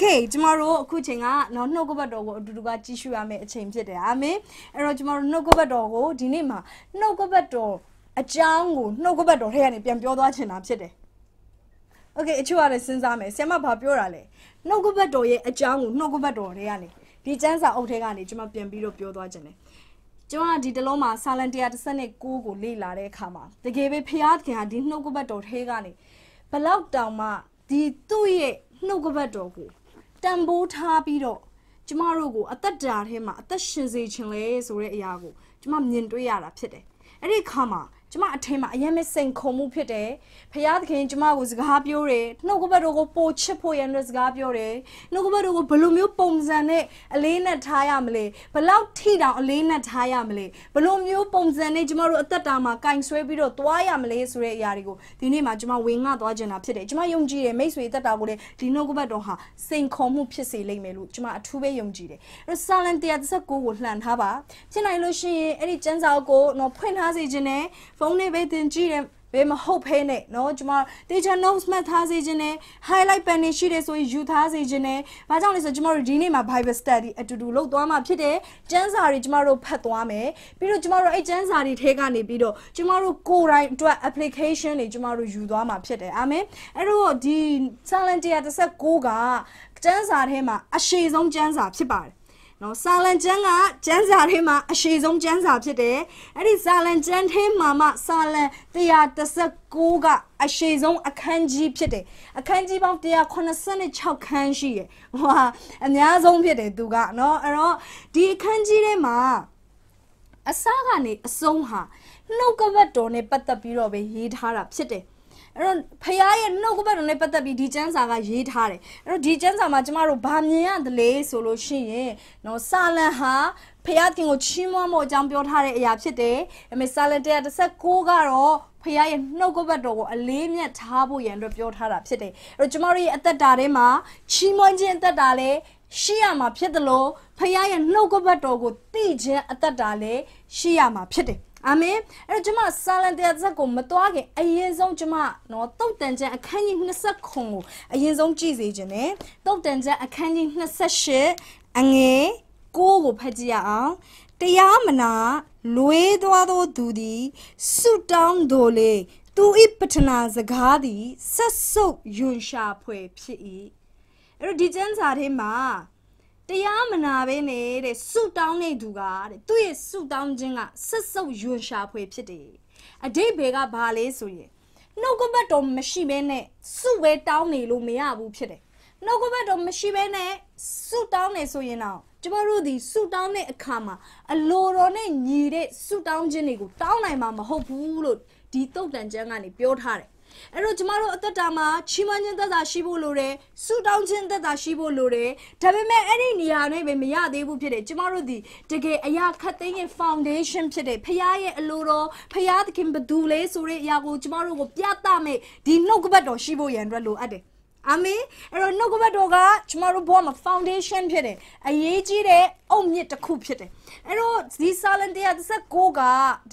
Okay ကျမတို့အခုချိန်ကနော်နှုတ်ကပတ်တော်ကိုအတူတူကကြည့်ရှုရမယ့်အချိန်ဖြစ်တယ်အာမင်အဲ့တော့ကျမတို့နှုတ်ကပတ်တော်ကိုဒီနေ့မှာနှုတ်ကပတ်တော်အကြောင်းကိုနှုတ်ကပတ်တော်ထဲကနေပြန်ပြောသွားချင်တာဖြစ်တယ် Okay အချို့ကလည်းစဉ်းစားမယ်ဆရာမဘာပြောတာလဲနှုတ်ကပတ်တော်ရဲ့အကြောင်းကိုနှုတ်ကပတ်တော်ထဲကနေဒီစံစာအုပ်ထဲကနေကျမပြန်ပြီးတော့ပြောသွားချင်တယ်ကျွန်တော်ကဒီတလုံးမှာဆာလန်136ကိုလေ့လာတဲ့အခါမှာတကယ်ပဲဖျားခင်ဟာဒီနှုတ်ကပတ်တော်ထဲကနေဘလောက်တောင်မှဒီသူ့ရဲ့နှုတ်ကပတ်တော်ကိုတန်ဖိုးထားပြီးတော့ကျမတို့ကိုအသက်တာထဲမှာအသက်ရှင်စေခြင်းလဲဆိုတဲ့အရာကိုကျမမြင်တွေ့ရတာဖြစ်တယ်အဲ့ဒီခါမှာကျမအထင်မှာအယံမစိန်ခုံမှုဖြစ်တယ်။ဖရာသခင်ကျမကိုစကားပြောတယ်။နှုတ်ကပတ်တော်ကိုပိုချစ်ဖို့ရန်တဲ့စကားပြောတယ်။နှုတ်ကပတ်တော်ကိုဘယ်လိုမျိုးပုံစံနဲ့အလေးနဲ့ထားရမလဲ။ဘလောက်ထိတောင်အလေးနဲ့ထားရမလဲ။ဘယ်လိုမျိုးပုံစံနဲ့ကျမတို့အသက်တာမှာကင်ဆွဲပြီးတော့သွားရမလဲဆိုတဲ့အရာတွေကိုဒီနေ့မှာကျမဝင်ငှသွားကြတာဖြစ်တယ်။ကျမယုံကြည်တယ်မိတ်ဆွေအသက်တာကိုလည်းဒီနှုတ်ကပတ်တော်ဟာစိန်ခေါ်မှုဖြစ်စေလိမ့်မယ်လို့ကျမအထူးပဲယုံကြည်တယ်။ရစာလန်139ကိုလှန်ထားပါ။ဖြစ်နိုင်လို့ရှိရင်အဲ့ဒီစံစာအုပ်ကိုတော့ဖွင့်ထားစေခြင်းနဲ့ဖုန်းနဲ့ပဲသင်ကြည့်တယ်ဘယ်မဟုတ်ဖဲနဲ့เนาะကျွန်မတေချာ notes မှတ်ထားစေခြင်းနဲ့ highlight pen တွေရှိတယ်ဆိုရင်ယူထားစေခြင်းနဲ့ဘာကြောင့်လဲဆိုကျွန်မတို့ဒီနေ့မှာ Bible study အတူတူလုပ်သွားမှာဖြစ်တယ်ကျမ်းစာတွေကျွန်မတို့ဖတ်သွားမယ်ပြီးတော့ကျွန်မတို့အဲ့ကျမ်းစာတွေထဲကနေပြီးတော့ကျွန်မတို့ကိုယ်တိုင်အတွက် application တွေကျွန်မတို့ယူသွားမှာဖြစ်တယ်အာမင်အဲ့တော့ဒီ Psalm 136ကကျမ်းစာထဲမှာအရှိဆုံးကျမ်းစာဖြစ်ပါတယ်နော်စာလန်ကျမ်းကကျမ်းစာထဲမှာအရှိဆုံးကျမ်းစာဖြစ်တယ်အဲ့ဒီစာလန်ကျမ်းထဲမှာမှစာလန်136ကအရှိဆုံးအခန်းကြီးဖြစ်တယ်အခန်းကြီးပေါင်း186ခန်းရှိတယ်ဟွာအများဆုံးဖြစ်တယ်သူကနော်အဲ့တော့ဒီအခန်းကြီးထဲမှာအစကနေအဆုံးဟာနှုတ်ကပတ်တော်နဲ့ပတ်သက်ပြီးတော့ပဲရေးထားတာဖြစ်တယ်။အဲ့တော့ဖခင်ရဲ့နှုတ်ကပတ်တော်နဲ့ပတ်သက်ပြီးဒီကျမ်းစာကရေးထားတယ်အဲ့တော့ဒီကျမ်းစာမှာကျမတို့ဗာမြင်ရတယ်လေဆိုလို့ရှိရင်နော်ဆာလန်ဟာဖခင်ကိုချီးမွမ်းဖို့အကြောင်းပြောထားတဲ့အရာဖြစ်တယ်အမေဆာလန်136ကတော့ဖခင်ရဲ့နှုတ်ကပတ်တော်ကိုအလေးမြတ်ထားဖို့ရန်အတွက်ပြောထားတာဖြစ်တယ်အဲ့တော့ကျမတို့ရဲ့အသက်တာထဲမှာချီးမွမ်းခြင်းအသက်တာလည်းရှိရမှာဖြစ်တယ်လို့ဖခင်ရဲ့နှုတ်ကပတ်တော်ကိုသိခြင်းအသက်တာလည်းရှိရမှာဖြစ်တယ်အာမင်အဲ့တော့ကျမဆာလန်တရားသက်ကိုမတော်ခင်အရင်ဆုံးကျမနော်တုတ်တန်ကျန်အခန်းကြီး29ကိုအရင်ဆုံးကြည့်စေခြင်း ਨੇ တုတ်တန်ကျန်အခန်းကြီး28အငယ်6ကိုဖတ်ကြည့်ရအောင်တရားမနာ လွေးသွားသောသူသည်ဆုတောင်းတော်လေသူဤပတနာစကားသည်ဆက်ဆုပ်ယွန်ရှာဖွယ်ဖြစ်၏အဲ့တော့ဒီကျမ်းစာထဲမှာတရားမနာပဲနဲ့တဲ့ဆုတောင်းနေသူကတဲ့သူ့ရဲ့ဆုတောင်းခြင်းကဆက်ဆုပ်ယွန်ရှာဖွေဖြစ်တယ်အတိတ်ဘယ်ကဘာလဲဆိုရင်နှုတ်ကပတ်တော်မရှိဘဲနဲ့ဆုပဲတောင်းနေလို့မရဘူးဖြစ်တယ်နှုတ်ကပတ်တော်မရှိဘဲနဲ့ဆုတောင်းနေဆိုရင်တော့ကျမတို့ဒီဆုတောင်းတဲ့အခါမှာအလိုတော်နဲ့ညီတဲ့ဆုတောင်းခြင်းတွေကိုတောင်းနိုင်မှာမဟုတ်ဘူးလို့ဒီတုတ်တန်ကျမ်းကနေပြောထားတယ်အဲ့တော့ကျမတို့အသက်တာမှာချီးမွမ်းခြင်းသက်သာရှိဖို့လိုတယ်ဆူတောင်းခြင်းသက်သာရှိဖို့လိုတယ်ဒါပေမဲ့အဲ့ဒီနေရာနဲ့ပဲမရသေးဘူးဖြစ်တယ်ကျမတို့ဒီတကယ်အရာခတ်သိမ်းရဲ့ foundation ဖြစ်တယ်ဖရားရဲ့အလိုတော်ဖရားသခင်ဘသူလဲဆိုတဲ့အရာကိုကျမတို့ကိုပြသမယ်ဒီနှုတ်ကပတ်တော်ရှိဖို့ရန်အတွက်လိုအပ်တယ်အာမင်အဲ့တော့နှုတ်ကပတ်တော်ကကျမတို့ဘဝမှာ foundation ဖြစ်တယ်အရေးကြီးတဲ့အုတ်မြစ်တစ်ခုဖြစ်တယ်အဲ့တော့ဒီ silent 136က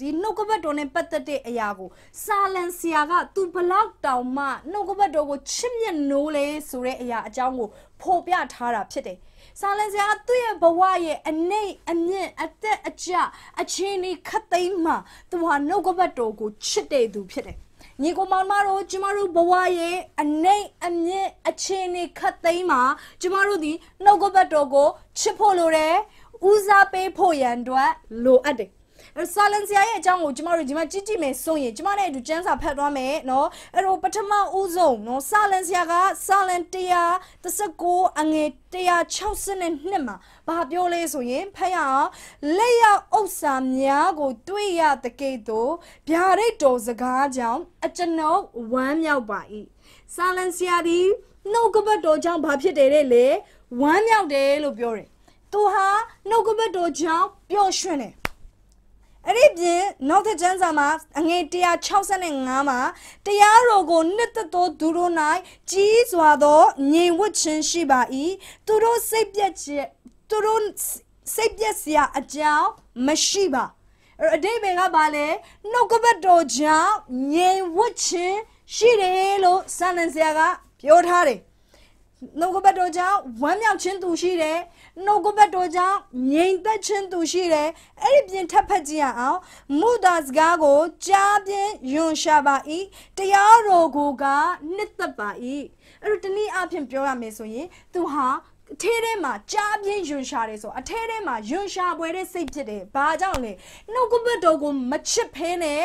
ဒီနှုတ်ကပတ်တော်နဲ့ပတ်သက်တဲ့အရာကို silent ဆရာက तू ဘလောက်တောင်မှနှုတ်ကပတ်တော်ကို ချစ်မြတ်နိုးလဲဆိုတဲ့အရာအကြောင်းကိုဖော်ပြထားတာဖြစ်တယ်ဆာလန်ဆရာသူ့ရဲ့ဘဝရဲ့အနိုင်အမြင့်အသက်အကျအချင်းဒီခတ်သိမ်းမှာသူဟာနှုတ်ကပတ်တော်ကိုချစ်တဲ့သူဖြစ်တယ်ညီကိုမောင်မတို့ကျမတို့ဘဝရဲ့အနိုင်အမြင့်အခြေအနေခတ်သိမ်းမှာကျမတို့ဒီနှုတ်ကပတ်တော်ကိုချစ်ဖို့လိုတယ်ဦးစားပေးဖို့ရန်အတွက်လိုအပ်တယ်ဆာလန်ဆီယာရဲ့အကြောင်းကိုကျမတို့ဒီမှာကြည့်ကြည့်မယ်ဆိုရင်ကျမနဲ့အတူကျန်းစာဖတ်သွားမယ်နော်အဲ့တော့ပထမဦးဆုံးနော်ဆာလန်ဆီယာကဆာလန်139အငယ်162မှာဘာပြောလဲဆိုရင်ဖတ်ရအောင်လက်ရဥစ္စာများကိုတွေ့ရတကိတ်တို့ဗျာဒိတ်တော်စကားကြောင့်အကျွန်ုပ်ဝမ်းမြောက်ပါ၏ဆာလန်ဆီယာဒီနှုတ်ကပတ်တော်ကြောင့်ဘာဖြစ်တယ်တဲ့လေဝမ်းမြောက်တယ်လို့ပြောတယ်သူဟာနှုတ်ကပတ်တော်ကြောင့်ပျော်ရွှင်တယ်အဲ့ဒီပြင်နောက်ထပ်ကျမ်းစာမှာအငယ်165မှာတရားတော်ကိုနှစ်သက်သောသူတို့၌ကြီးစွာသောငြိမ်ဝှက်ခြင်းရှိပါ၏သူတို့စိတ်ပြက်ခြင်းသူတို့စိတ်ပြက်စရာအကြောင်းမရှိပါအတိတ်ဘယ်ကပါလဲနှုတ်ကပတ်တော်ကြောင့်ငြိမ်ဝှက်ခြင်းရှိတယ်လို့စာလင်ဆရာကပြောထားတယ်နှုတ်ကပတ်တော်ကြောင့်ဝမ်းမြောက်ခြင်းသူရှိတယ်နှုတ်ကပတ်တော်ကြောင့်ငြိမ်သက်ခြင်းသူရှိတယ်အဲ့ဒီပြင်ထပ်ဖက်ကြည့်ရအောင်မုဒါစကားကိုကြားပြင်းယွန်ရှာပါ၏တရားတော်ကိုကနှစ်သက်ပါ၏အဲ့တော့တနည်းအားဖြင့်ပြောရမယ်ဆိုရင်သူဟာအထဲထဲမှာကြားပြင်းယွန်ရှာတယ်ဆိုအထဲထဲမှာယွန်ရှာပွဲတဲ့စိတ်ဖြစ်တယ်။ဘာကြောင့်လဲ။နှုတ်ကပတ်တော်ကိုမချစ်ဖဲနဲ့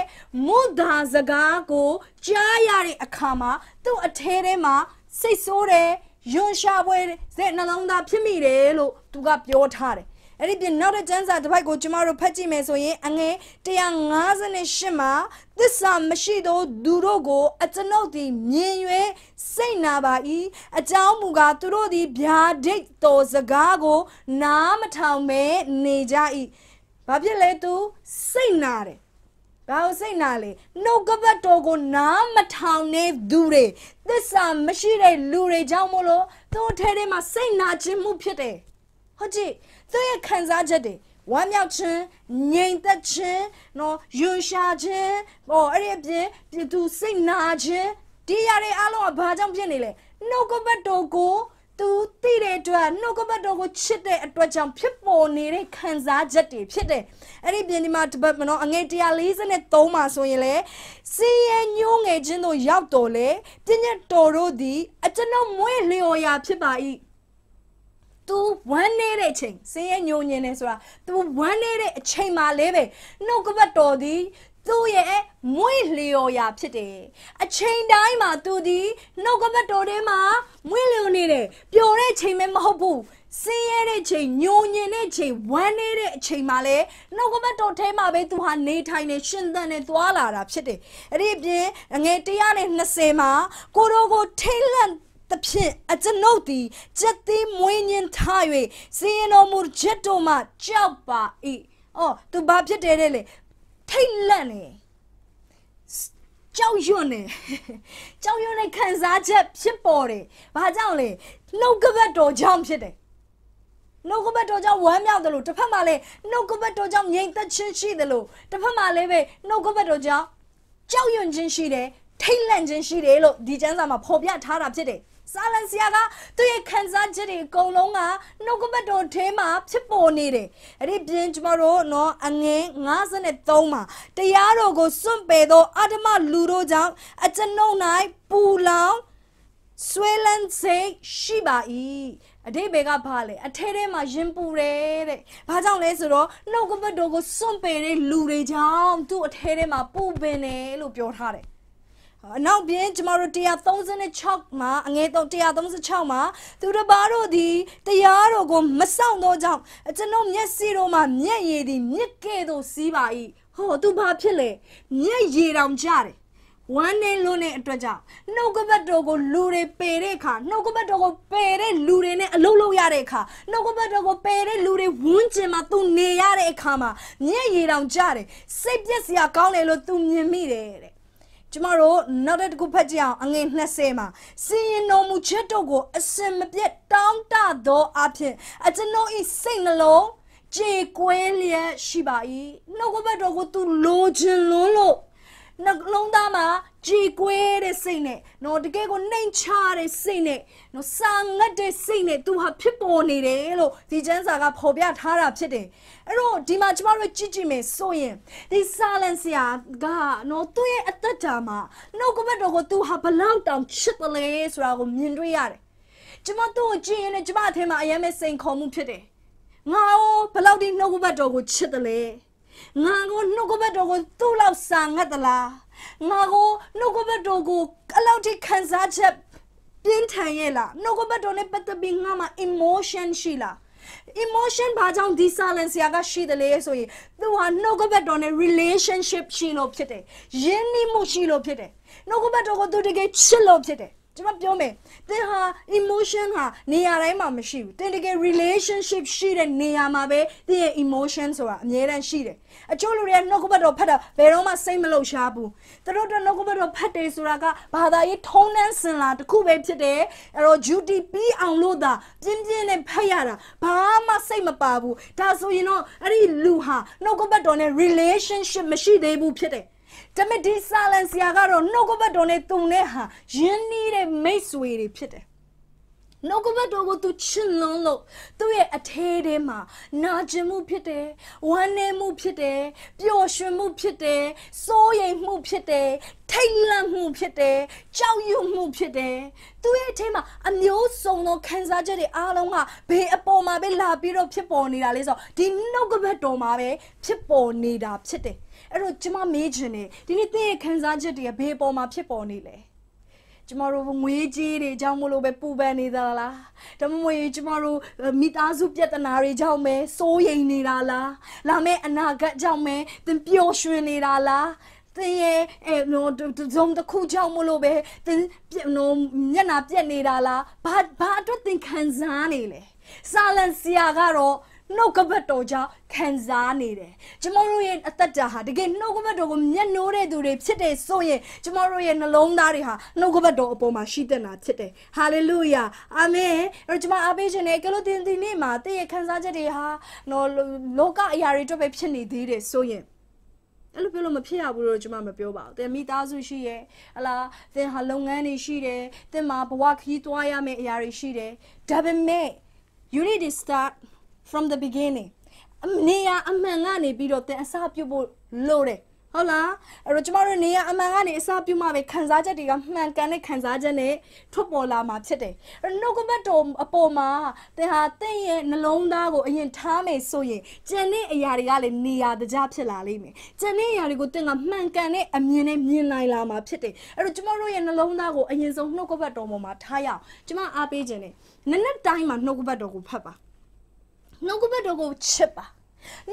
မုဒါစကားကိုကြားရတဲ့အခါမှာသူ့အထဲထဲမှာစိတ်ဆိုးတယ်။ယွန်ရှာပွဲစိတ်နှလုံးသားဖြစ်မိတယ်လို့သူကပြောထားတယ်အဲ့ဒီပြင်နောက်တဲ့ကျမ်းစာတစ်ပိုက်ကိုကျမတို့ဖတ်ကြည့်မယ်ဆိုရင် အငယ်158မှာ သစ္စာမရှိသောသူတို့ကိုအကျွန်ုပ်သည်မြင်၍စိတ်နာပါ၏အကြောင်းမူကားသူတို့သည်ဗျာဒိတ်တော်စကားကို နားမထောင်ဘဲနေကြ၏။ဘာဖြစ်လဲသူစိတ်နာတယ်ဒါကိုစိတ်နာလေနှုတ်ကပတ်တော်ကို နားမထောင်နေသူတွေသစ္စာမရှိတဲ့လူတွေကြောင့်မို့လို့သူ့အထဲထဲမှာစိတ်နာခြင်းမှုဖြစ်တယ်ဟုတ်ကြည့်သူ့ရဲ့ခံစားချက်တွေဝမ်းမြောက်ခြင်းငြိမ်သက်ခြင်းနော်ယွန်ရှာခြင်းဟောအဲ့ဒီအပြင်ပြည်သူစိတ်နာခြင်းဒီရတဲ့အလုံးကဘာကြောင့်ဖြစ်နေလဲနှုတ်ကပတ်တော်ကိုသူသိတဲ့အတွက်နှုတ်ကပတ်တော်ကိုချစ်တဲ့အတွက်ကြောင့်ဖြစ်ပေါ်နေတဲ့ခံစားချက်တွေဖြစ်တယ်အဲ့ဒီပြင်ဒီမှာတပတ်မနော်အငွေ143မှာဆိုရင်လေစည်ရညိုးငယ်ချင်းတို့ရောက်တော်လေပြည့်ညတ်တော်တို့သည်အကျွန်ုပ်မွေးလျော်ရာဖြစ်ပါ၏ူဝမ်းနေတဲ့အချိန်ဆင်းရဲညိုညင်နေဆိုတာ तू ဝမ်းနေတဲ့အချိန်မှာလဲပဲနှုတ်ကပတ်တော်သည်သူ့ရဲ့မွေးလျော်ရာဖြစ်တယ်အချိန်တိုင်းမှာ သူသည်နှုတ်ကပတ်တော်ထဲမှာမွေးလျော်နေတယ်ပျော်တဲ့အချိန်ပဲမဟုတ်ဘူးဆင်းရဲတဲ့ချိန်ညိုညင်တဲ့ချိန်ဝမ်းနည်းတဲ့အချိန်မှာလဲနှုတ်ကပတ်တော်ထဲမှာပဲသူဟာနေထိုင်နေရှင်သန်နေသွားလာတာဖြစ်တယ်။အဲ့ဒီအပြင်အငယ်120မှာကိုတို့ကိုထိတ်လန့်သဖြင့်အကျွန်ုပ်သည်ကြက်သေးမွေးညင်ထား၍စီရင်တော်မူချက်တို့မှကြောက်ပါ၏။အော်သူဘာဖြစ်တယ်တဲ့လေထိတ်လန့်နေကြောက်ရွံ့နေကြောက်ရွံ့နေခံစားချက် ဖြစ်ပေါ်တယ်။ဘာကြောင့်လဲနှုတ်ကပတ်တော်ကြောင့်ဖြစ်တယ်နှုတ်ကပတ်တော်ကြောင့်ဝမ်းမြောက်တယ်လို့တစ်ဖက်မှာလည်းနှုတ်ကပတ်တော်ကြောင့်ငြိမ်သက်ခြင်းရှိတယ်လို့တစ်ဖက်မှာလည်းပဲနှုတ်ကပတ်တော်ကြောင့်ကြောက်ရွံ့ခြင်းရှိတယ်ထိတ်လန့်ခြင်းရှိတယ်လို့ဒီကျမ်းစာမှာဖော်ပြထားတာဖြစ်တယ်စာလန်ဆရာကသူ့ရဲ့ခံစားချက်တွေအကုန်လုံးကနှုတ်ကပတ်တော်ထဲမှာဖြစ်ပေါ်နေတယ်။အဲ့ဒီပြင်ကျမတို့နော်အငင်း53မှာတရားတော်ကိုစွန့်ပယ်သောအတ္တမလူတို့ကြောင့်အကျွန်ုပ်၌ပူလောင်ဆွဲလန်းစေရှိပါ၏အတိတ်ဘယ်ကဘာလဲအထဲထဲမှာရင်ပူတယ်တဲ့ဘာကြောင့်လဲဆိုတော့နှုတ်ကပတ်တော်ကိုစွန့်ပယ်တဲ့လူတွေကြောင့်သူ့အထဲထဲမှာပူပင်တယ်လို့ပြောထားတယ်အနောက်ပြင်ကျမတို့136မှာအငယ်136မှာသူတစ်ပါးတို့သည်တရားတော်ကိုမဆောင်သောကြောင့်ကျွန်ုပ်မျက်စိတို့မှာမျက်ရည်သည်မြစ်ကဲ့သို့စီးပါ၏ဟောသူဘာဖြစ်လဲမျက်ရည်တောင်ကြတယ်ဝမ်းနေလို့နဲ့အတွက်ကြောင့်နှုတ်ကပတ်တော်ကိုလူတွေပေတဲ့အခါနှုတ်ကပတ်တော်ကိုပေတဲ့လူတွေနဲ့အလုပ်လုပ်ရတဲ့အခါနှုတ်ကပတ်တော်ကိုပေတဲ့လူတွေဝန်းကျင်မှာသူနေရတဲ့အခါမှာမျက်ရည်တောင်ကျတယ်စိတ်ပြက်စရာကောင်းတယ်လို့သူမြင်မိတယ်တဲ့ကျမတို့နောက်တစ်ခုဖတ်ကြအောင်အငယ်20မှာစီရင်တော်မူချက်တို့ကိုအစင်မပြတ်တောင်းတသောအဖြစ်အကျွန်ုပ်၏စိတ်နှလုံးကြေကွဲလျက်ရှိပါ၏နှုတ်ကပတ်တော်ကိုသူလိုချင်လွန်းလို့နှလုံးသားမှာကြေကွဲတဲ့စိတ်နဲ့နော်တကယ်ကိုနှိမ်ချတဲ့စိတ်နဲ့နော်စာငတ်တဲ့စိတ်နဲ့သူဟာဖြစ်ပေါ်နေတယ်လို့ဒီကျမ်းစာကဖော်ပြထားတာဖြစ်တယ်အဲ့တော့ဒီမှာကျမတို့ကြည့်ကြည့်မယ်ဆိုရင်ဒီ silence ရာကနော်သူ့ရဲ့အသက်တာမှာနှုတ်ကပတ်တော်ကိုသူဟာဘလောက်တောင်ချစ်တယ်လဲဆိုတာကိုမြင်တွေ့ရတယ်ကျမတို့ကိုကြည့်ရင်လည်းကျမအထင်မှာအယမ်းမဲ့စိန်ခေါ်မှုဖြစ်တယ်ငါ့ဘလောက်ဒီနှုတ်ကပတ်တော်ကိုချစ်တယ်လဲငါကိုနှုတ်ကပတ်တော်ကိုသူ့လောက်စာငတ်သလားငါကိုနှုတ်ကပတ်တော်ကိုအလောက်ထိခံစားချက်ပြင်းထန်ရဲ့လားနှုတ်ကပတ်တော်နဲ့ပတ်သက်ပြီးငါမှာ emotion ရှိလား emotion ဘာကြောင့်ဒီ silence ရာကရှိတယ်လေဆိုရင်သူဟာနှုတ်ကပတ်တော်နဲ့ relationship ရှိလို့ဖြစ်တယ်ယဉ်နှီးမှုရှိလို့ဖြစ်တယ်နှုတ်ကပတ်တော်ကိုသူတကယ်ချစ်လို့ဖြစ်တယ်ကျွန်တော်ပြောမယ်သင်ဟာ emotion ဟာနေရာတိုင်းမှာမရှိဘူးသင်တကယ် relationship ရှိတဲ့နေရာမှာပဲသင်ရဲ့ emotion ဆိုတာအမြဲတမ်းရှိတယ်အချို့လူတွေကနှုတ်ကပတ်တော်ဖတ်တာဘယ်တော့မှစိတ်မလုံရှားဘူးသူတို့တော့နှုတ်ကပတ်တော်ဖတ်တယ်ဆိုတာကဘာသာရေးထုံးတမ်းစင်လာတစ်ခုပဲဖြစ်တယ်အဲ့တော့ duty ပြီးအောင်လို့သာပြင်းပြင်းနဲ့ဖတ်ရတာဘာမှစိတ်မပါဘူးဒါဆိုရင်တော့အဲ့ဒီလူဟာနှုတ်ကပတ်တော်နဲ့ relationship မရှိသေးဘူးဖြစ်တယ်တမဒီဆာလန်ဆီယာကတော့နှုတ်ကပတ်တော်နဲ့သူနဲ့ဟာယဉ်နီးတဲ့မိတ်ဆွေတွေဖြစ်တယ်နှုတ်ကပတ်တော်ကိုသူချစ်လွန်းလို့သူ့ရဲ့အထဲထဲမှာ နာကျင်မှုဖြစ်တယ်ဝမ်းနည်းမှုဖြစ်တယ်ပျော်ရွှင်မှုဖြစ်တယ်စိုးရိမ်မှုဖြစ်တယ်ထိတ်လန့်မှုဖြစ်တယ်ကြောက်ရွံ့မှုဖြစ်တယ်သူ့ရဲ့အထဲမှာအမျိုးစုံသောခံစားချက်တွေအားလုံးကဘေးအပေါ်မှာပဲလာပြီးတော့ဖြစ်ပေါ်နေတာလေဆိုတော့ဒီနှုတ်ကပတ်တော်မှာပဲဖြစ်ပေါ်နေတာဖြစ်တယ်အဲ့တော့ကျမမေးချင်တယ်ဒီနေ့သင်ရဲ့ခံစားချက်တွေကဘယ်ပေါ်မှာဖြစ်ပေါ်နေလဲကျမတို့ငွေကြေးတွေကြောင့်မလို့ပဲပူပန်နေသလားတမမွေကျမတို့မိသားစုပြဿနာတွေကြောင့်ပဲစိုးရိမ်နေတာလားလာမယ့်အနာဂတ်ကြောင့်ပဲသင်ပျော်ရွှင်နေတာလားသင်ရဲ့အဲနော်ဇုံတစ်ခုကြောင့်မလို့ပဲသင်နော်မျက်နာပြက်နေတာလားဘာဘာအတွက်သင်ခံစားနေလဲစာလန်ဆီယာကတော့နှုတ်ကပတ်တော်ကြောင့်ခံစားနေတယ်ကျမတို့ရဲ့အသက်တာဟာတကယ်နှုတ်ကပတ်တော်ကိုမျက်နှိုးတဲ့သူတွေဖြစ်တဲ့ဆိုရင်ကျမတို့ရဲ့နှလုံးသားတွေဟာနှုတ်ကပတ်တော်အပေါ်မှာရှိတဲ့နာဖြစ်တယ်ဟာလေလုယာအာမင်အဲ့တော့ကျမအားပေးခြင်းနဲ့ကလို့တင်တင်နေ့မှာတည့်ရခံစားချက်တွေဟာနော်လောကအရာတွေအတွက်ပဲဖြစ်နေသေးတယ်ဆိုရင်အဲ့လိုပြောလို့မဖြစ်ရဘူးလို့ကျွန်မမပြောပါဘူး။သင်မိသားစုရှိရဲ့။ဟလာသင်ဟာလုပ်ငန်းတွေရှိတယ်။သင်မှာဘဝခီးသွားရမယ့်အရာတွေရှိတယ်။ဒါပေမဲ့ you need to start from the beginning နေရအမှန်ကနေပြီးတော့သင်အစပြုတ်ဖို့လိုတယ်ဟုတ်လားအဲ့တော့ကျမတို့နေရအမှန်ကနေအစပြုမှပဲခံစားချက်တွေကမှန်ကန်တဲ့ခံစားချက်နဲ့ထွက်ပေါ်လာမှာဖြစ်တယ်အဲ့နှုတ်ကပတ်တော်အပေါ်မှာသင်ဟာသင်ရဲ့နှလုံးသားကိုအရင်ထားမယ်ဆိုရင်ကျန်တဲ့အရာတွေကလည်းနေရာတကြဖြစ်လာလိမ့်မယ်ကျန်တဲ့အရာတွေကိုသင်ကမှန်ကန်တဲ့အမြင်နဲ့မြင်နိုင်လာမှာဖြစ်တယ်အဲ့တော့ကျမတို့ရဲ့နှလုံးသားကိုအရင်ဆုံးနှုတ်ကပတ်တော်ပေါ်မှာထားရအောင်ကျမအားပေးခြင်းနဲ့နက်နက်တိုင်းမှာနှုတ်ကပတ်တော်ကိုဖတ်ပါနှုတ်ကပတ်တော်ကိုချစ်ပါ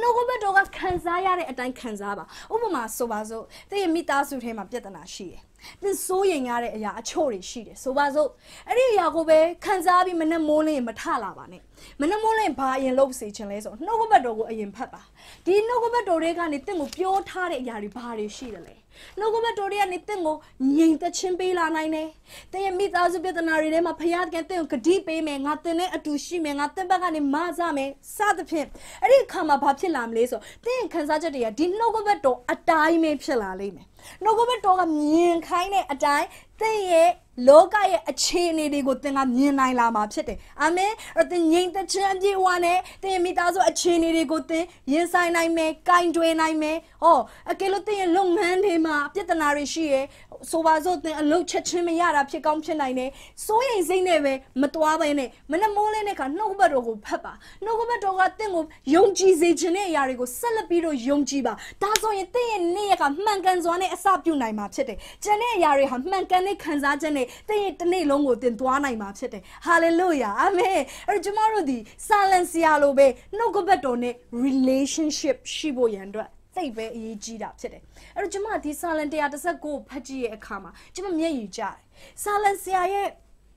နှုတ်ကပတ်တော်ကခံစားရတဲ့အတိုင်းခံစားပါဥပမာဆိုပါစို့သင်မိသားစုထဲမှာပြဿနာရှိတယ်သင်စိုးရင်ရတဲ့အရာအချို့တွေရှိတယ်ဆိုပါစို့အဲ့ဒီအရာကိုပဲခံစားပြီးမနှမိုးလင်းမထလာပါနဲ့မနှမိုးလင်းဘာအရင်လုပ်စေချင်လဲဆိုနှုတ်ကပတ်တော်ကိုအရင်ဖတ်ပါဒီနှုတ်ကပတ်တော်တွေကနေတင့်ကိုပြောထားတဲ့အရာတွေဘာတွေရှိတယ်လဲနှုတ်ကပတ်တော်တွေကနေတင့်ကိုငြိမ်သက်ခြင်းပေးလာနိုင်တယ်။တင့်ရဲ့မိသားစုပြဿနာတွေထဲမှာဖခင်ကတင့်ကိုဂတိပေးမယ်။ငါတင်နဲ့အတူရှိမယ်။ငါတင့်ဘက်ကနေမဆမယ်။စသဖြင့်အဲ့ဒီအခါမှာဘာဖြစ်လာမလဲဆိုတော့တင့်ရဲ့ခံစားချက်တွေကဒီနှုတ်ကပတ်တော်အတိုင်းပဲဖြစ်လာလိမ့်မယ်။ no government တော့ကမြင်ခိုင်းတဲ့အတိုင်းသင်ရဲ့လောကရဲ့အခြေအနေတွေကိုသင်ကမြင်နိုင်လာမှာဖြစ်တယ်အာမင်အသင်ငြိမ်သက်ခြင်းအပြည့်အဝနဲ့သင်မိသားစုအခြေအနေတွေကိုသင်ရင်ဆိုင်နိုင်မယ်၊ကင်တွယ်နိုင်မယ်။ဟော အကယ်လို့သင်ရဲ့လုပ်ငန်းတွေမှာပြဿနာတွေရှိရယ်ဆိုပါစို့သင်အလုတ်ချက်ချင်းမရတာဖြစ်ကောင်းဖြစ်နိုင်တယ်စိုးရိမ်စိတ်နဲ့ပဲမသွားပဲနဲ့မနှမိုးလဲတဲ့ခါနှုတ်ဘတ်တော်ကိုဖတ်ပါနှုတ်ဘတ်တော်ကသင်ကိုယုံကြည်စေခြင်းတဲ့အရာတွေကိုဆက်လက်ပြီးတော့ယုံကြည်ပါဒါဆိုရင်သင်ရဲ့နေ့ရက်ကမှန်ကန်စွာနဲ့အစပြုနိုင်မှာဖြစ်တယ်ကျန်တဲ့အရာတွေဟာမှန်ကန်တဲ့ခံစားချက်နဲ့သင်ရဲ့တစ်နေ့လုံးကိုသင်သွားနိုင်မှာဖြစ်တယ်ဟာလေလုယာအာမင်အဲ့တော့ကျမတို့ဒီ silence ရလို့ပဲနှုတ်ဘတ်တော်နဲ့ relationship ရှိဖို့ရန်အတွက်တိတ်ပဲအရေးကြီးတာဖြစ်တယ်အဲ့တော့ကျမဒီ silent 119ကိုဖတ်ကြည့်ရဲ့အခါမှာကျမမျက်ရည်ကျတယ် silent ဆရာရဲ့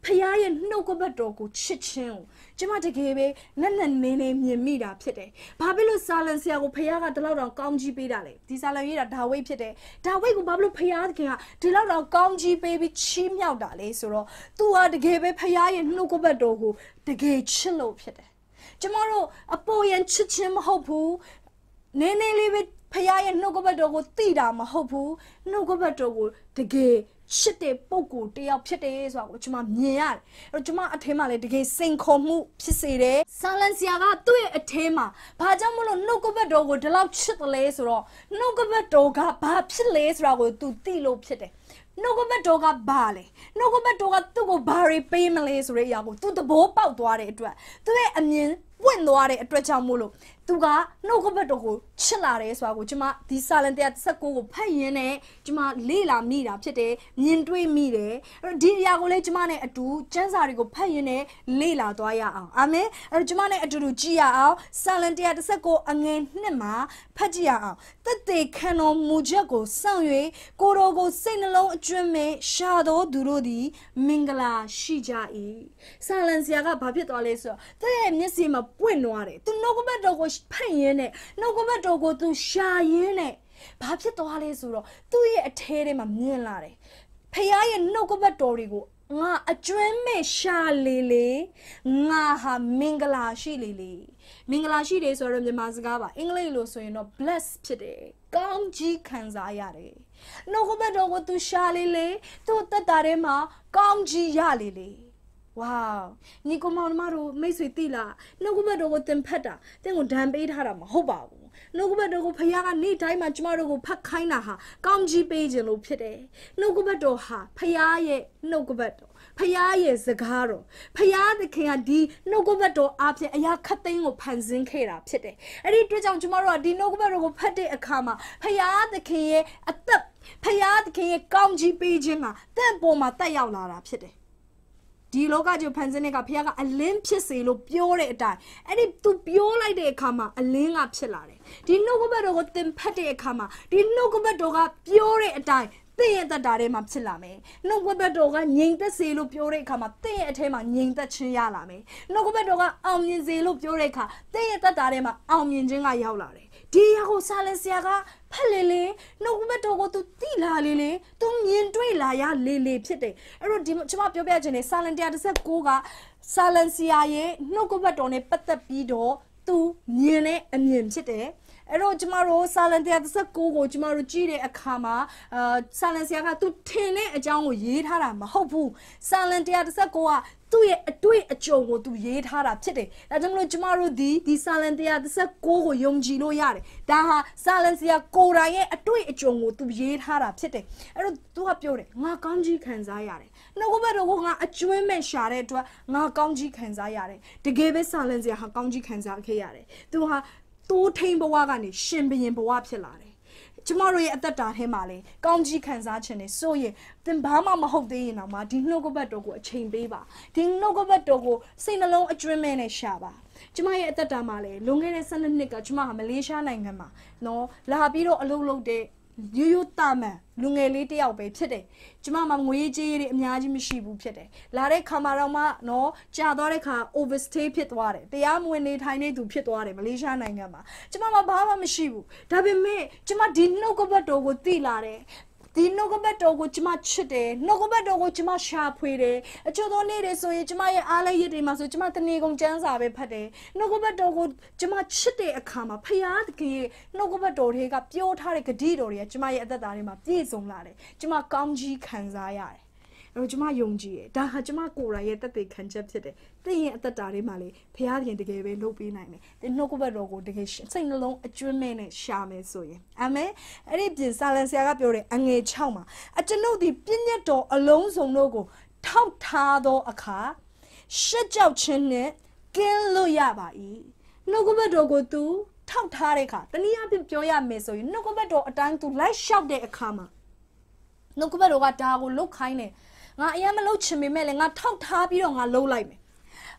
ဖခင်ရဲ့နှုတ်ကပတ်တော်ကိုချစ်ခြင်းကိုကျမတကယ်ပဲနက်နက်နေနေမြင်မိတာဖြစ်တယ်။ဘာဖြစ်လို့ဆာလန်ဆရာကိုဖခင်ကဒီလောက်တောင်ကောင်းကြီးပေးတာလဲ။ဒီဆာလန်ရေးတာဒါဝိတ်ဖြစ်တယ်။ဒါဝိတ်ကိုဘာဖြစ်လို့ဖခင်ကဒီလောက်တောင်ကောင်းကြီးပေးပြီးချီးမြှောက်တာလဲဆိုတော့ तू ဟာတကယ်ပဲဖခင်ရဲ့နှုတ်ကပတ်တော်ကိုတကယ်ချစ်လို့ဖြစ်တယ်။ကျမတို့အပေါ်ရန်ချစ်ခြင်းမဟုတ်ဘူး။နည်းနည်းလေးပဲဖခင်ရဲ့နှုတ်ကပတ်တော်ကိုသိတာမဟုတ်ဘူးနှုတ်ကပတ်တော်ကိုတကယ်ရှစ်တဲ့ပုံကိုတယောက်ဖြစ်တယ်ဆိုတာကိုကျွန်မမြင်ရတယ်အဲ့တော့ကျွန်မအထင်းမှာလည်းတကယ်စိန်ခေါ်မှုဖြစ်စေတယ်ဆာလန်ဆီယာကသူ့ရဲ့အထင်းမှာဘာကြောင့်မလို့နှုတ်ကပတ်တော်ကိုဒီလောက်ချစ်တယ်လဲဆိုတော့နှုတ်ကပတ်တော်ကဘာဖြစ်လဲဆိုတာကို तू သိလို့ဖြစ်တယ်နှုတ်ကပတ်တော်ကဘာလဲနှုတ်ကပတ်တော်ကသူ့ကိုဘာတွေပေးမလဲဆိုတဲ့အရာကို तू သဘောပေါက်သွားတဲ့အတွက်သူ့ရဲ့အမြင်ပွင့်သွားတဲ့အတွက်ကြောင့်မို့လို့သူကနှုတ်ကပတ်တော်ကိုချစ်လာတယ်ဆိုတာကိုကျမဒီစာလံ119ကိုဖတ်ရင်းနဲ့ကျမလေ့လာမိတာ ဖြစ်တယ်မြင်တွေ့မိတယ်အဲ့ဒီအရာကိုလည်းကျမနဲ့အတူစံစာတွေကိုဖတ်ရင်းနဲ့လေ့လာသွားရအောင်အာမင်အဲ့တော့ကျမနဲ့အတူတူကြည့်ရအောင်စာလံ119အငယ်နှစ်မှာဖတ်ကြည့်ရအောင်တသက်ခံတော်မူချက်ကိုစောင့်၍ကိုတော်ကို စိတ်နှလုံးအကျွမ်းမဲ့ရှာတော်သူတို့သည် မင်္ဂလာရှိကြ၏စာလံဆရာကဘာဖြစ်သွားလဲဆိုတော့တဲ့မျက်စိမှာပွင့်သွားတယ်သူနှုတ်ကပတ်တော်ကိုဖတ်ရင်းနဲ့နှုတ်ကပတ်တော်ကိုသူရှာရင်းနဲ့ဘာဖြစ်သွားလဲဆိုတော့သူ့ရဲ့အထဲထဲမှာမြင်လာတယ်ဖခင်ရဲ့နှုတ်ကပတ်တော်တွေကိုငါအကျွမ်းမဲ့ရှာလေလေငါဟာမင်္ဂလာရှိလေလေမင်္ဂလာရှိတယ်ဆိုတော့မြန်မာစကားပါအင်္ဂလိပ်လိုဆိုရင်တော့ bless ဖြစ်တယ်ကောင်းကြီးခံစားရတယ်နှုတ်ကပတ်တော်ကိုသူရှာလေလေသူ့တက်တာထဲမှာကောင်းကြီးရလေလေဝေါညီကောင်မောင်မတို့မိတ်ဆွေတိလားနှုတ်ကပတ်တော်ကိုတင်ဖက်တာတင်းကိုဒဏ်ပေးထားတာမဟုတ်ပါဘူးနှုတ်ကပတ်တော်ကိုဖခင်ကနေ့တိုင်းမှာကျမတို့ကိုဖတ်ခိုင်းတာဟာကောင်းကြီးပေးခြင်းလို့ဖြစ်တယ်နှုတ်ကပတ်တော်ဟာဖခင်ရဲ့နှုတ်ကပတ်တော်ဖခင်ရဲ့စကားတော်ဖခင်သခင်ကဒီနှုတ်ကပတ်တော်အပြင်အရာခတ်သိမ်းကိုဖန်ဆင်းခဲ့တာဖြစ်တယ်အဲ့ဒီအတွက်ကြောင့်ကျမတို့ကဒီနှုတ်ကပတ်တော်ကိုဖတ်တဲ့အခါမှာဖခင်သခင်ရဲ့အသက်ဖခင်သခင်ရဲ့ကောင်းကြီးပေးခြင်းကတင့်ပေါ်မှာတက်ရောက်လာတာဖြစ်တယ်ဒီလောကကြီးဖန်ဆင်းတဲ့ကဘုရားကအလင်းဖြစ်စေလို့ပြောတဲ့အတိုင်းအဲ့ဒီ तू ပြောလိုက်တဲ့အခါမှာအလင်းကဖြစ်လာတယ်ဒီနှုတ်ကပတ်တော်ကိုသင်ဖတ်တဲ့အခါမှာဒီနှုတ်ကပတ်တော်ကပြောတဲ့အတိုင်းသင်ရဲ့တတာထဲမှာဖြစ်လာမယ်။နှုတ်ကပတ်တော်ကငြိမ်သက်စေလို့ပြောတဲ့အခါမှာသင်ရဲ့အထဲမှာငြိမ်သက်ခြင်းရလာမယ်။နှုတ်ကပတ်တော်ကအောင်မြင်စေလို့ပြောတဲ့အခါသင်ရဲ့တတာထဲမှာအောင်မြင်ခြင်းကရောက်လာတယ်။ဒီရကိုဆာလင်ဆရာကဖက်လေလေနှုတ်မတော်ကို तू တိလာလေလေ तू မြင်တွေ့လာရလေလေဖြစ်တယ်အဲ့တော့ဒီကျွန်မပြောပြချင်တယ် silent 116က silencia ရဲ့နှုတ်ကပတ်တော်နဲ့ပတ်သက်ပြီးတော့ तू မြင်တဲ့အမြင်ဖြစ်တယ်အဲ့တော့ကျမတို့စာလန်136ကိုကျမတို့ကြည့်တဲ့အခါမှာအာစာလန်ဆရာကသူထင်တဲ့အကြောင်းကိုရေးထားတာမဟုတ်ဘူးစာလန်136ကသူ့ရဲ့အတွေ့အကြုံကိုသူရေးထားတာဖြစ်တယ်။ဒါကြောင့်မလို့ကျမတို့ဒီဒီစာလန်136ကိုယုံကြည်လို့ရတယ်။ဒါဟာစာလန်ဆရာကိုယ်တိုင်ရဲ့အတွေ့အကြုံကိုသူရေးထားတာဖြစ်တယ်။အဲ့တော့သူကပြောတယ်ငါကောင်းကြီးခံစားရတယ်။နှုတ်ကပတ်တော်ကငါအကျွမ်းမဲ့ရှာတဲ့အတွက်ငါကောင်းကြီးခံစားရတယ်။တကယ်ပဲစာလန်ဆရာဟာကောင်းကြီးခံစားခဲ့ရတယ်။သူဟာသိုးထိန်ဘဝကနေရှင်ဘရင်ဘဝဖြစ်လာတယ်ကျမတို့ရဲ့အသက်တာထဲမှာလဲကောင်းကြီးခံစားခြင်းနဲ့ဆိုရင်သင်ဘာမှမဟုတ်သေးရင်တော့မှဒီနှုတ်ကပတ်တော်ကိုအချိန်ပေးပါဒီနှုတ်ကပတ်တော်ကိုစိတ်နှလုံးအကျွမ်းမဲ့နဲ့ရှာပါကျမရဲ့အသက်တာမှာလဲလွန်ခဲ့တဲ့12နှစ်ကကျမကမလေးရှားနိုင်ငံမှာနော်လာပြီးတော့အလုပ်လုပ်တဲ့ရိုးရိုးတာမန်လူငယ်လေးတယောက်ပဲဖြစ်တယ်ကျမမှာငွေကြေးတွေအများကြီးမရှိဘူးဖြစ်တယ်လာတဲ့ခါမှာတော့မှနော်ကြာသွားတဲ့ခါ overstay ဖြစ်သွားတယ်တရားမဝင်နေထိုင်နေသူဖြစ်သွားတယ်မလေးရှားနိုင်ငံမှာကျမမှာဘာမှမရှိဘူးဒါပေမဲ့ကျမဒီနှုတ်ကပတ်တော်ကိုသိလာတယ်ဒီနှုတ်ကပတ်တော်ကိုကျမချစ်တယ်နှုတ်ကပတ်တော်ကိုကျမရှာဖွေတယ်အချို့သောနေ့တွေဆိုရင်ကျမရဲ့အားလည်းရစ်တွေမှာဆိုကျမတနေကုန်စံစာပဲဖတ်တယ်နှုတ်ကပတ်တော်ကိုကျမချစ်တဲ့အခါမှာဖရာသခင်ရဲ့နှုတ်ကပတ်တော်တွေကပြောထားတဲ့ဂတိတော်တွေကကျမရဲ့အသက်တာထဲမှာပြည့်စုံလာတယ်ကျမကောင်းကြီးခံစားရတယ်အဲ့တော့ကျမယုံကြည်တယ်ဒါဟာကျမကိုယ်တိုင်ရဲ့တသက်ခံချက်ဖြစ်တယ်တင့်ရဲ့အသက်တာလေးမှာလေဖရာသခင်တကယ်ပဲလုပ်ပေးနိုင်တယ်ဒီနှုတ်ကပတ်တော်ကိုတကယ်စိတ်နှလုံးအကျွမ်းမဲ့နဲ့ရှာမယ်ဆိုရင်အာမင်အဲ့ဒီပြင်ဆာလန်ဆရာကပြောတယ်အငယ်6မှာအကျွန်ုပ်ဒီပြည့်ညတ်တော်အလုံးစုံတို့ကိုထောက်ထားသောအခါရှက်ကြောက်ခြင်းနဲ့ကင်းလို့ရပါ၏နှုတ်ကပတ်တော်ကိုသူထောက်ထားတဲ့အခါတနည်းအားဖြင့်ပြောရမယ်ဆိုရင်နှုတ်ကပတ်တော်အတိုင်းသူလိုက်လျှောက်တဲ့အခါမှာနှုတ်ကပတ်တော်ကဒါကိုလုတ်ခိုင်းတယ်။ငါအရင်မလုပ်ချင်ပေမဲ့လည်းငါထောက်ထားပြီးတော့ငါလုပ်လိုက်မယ်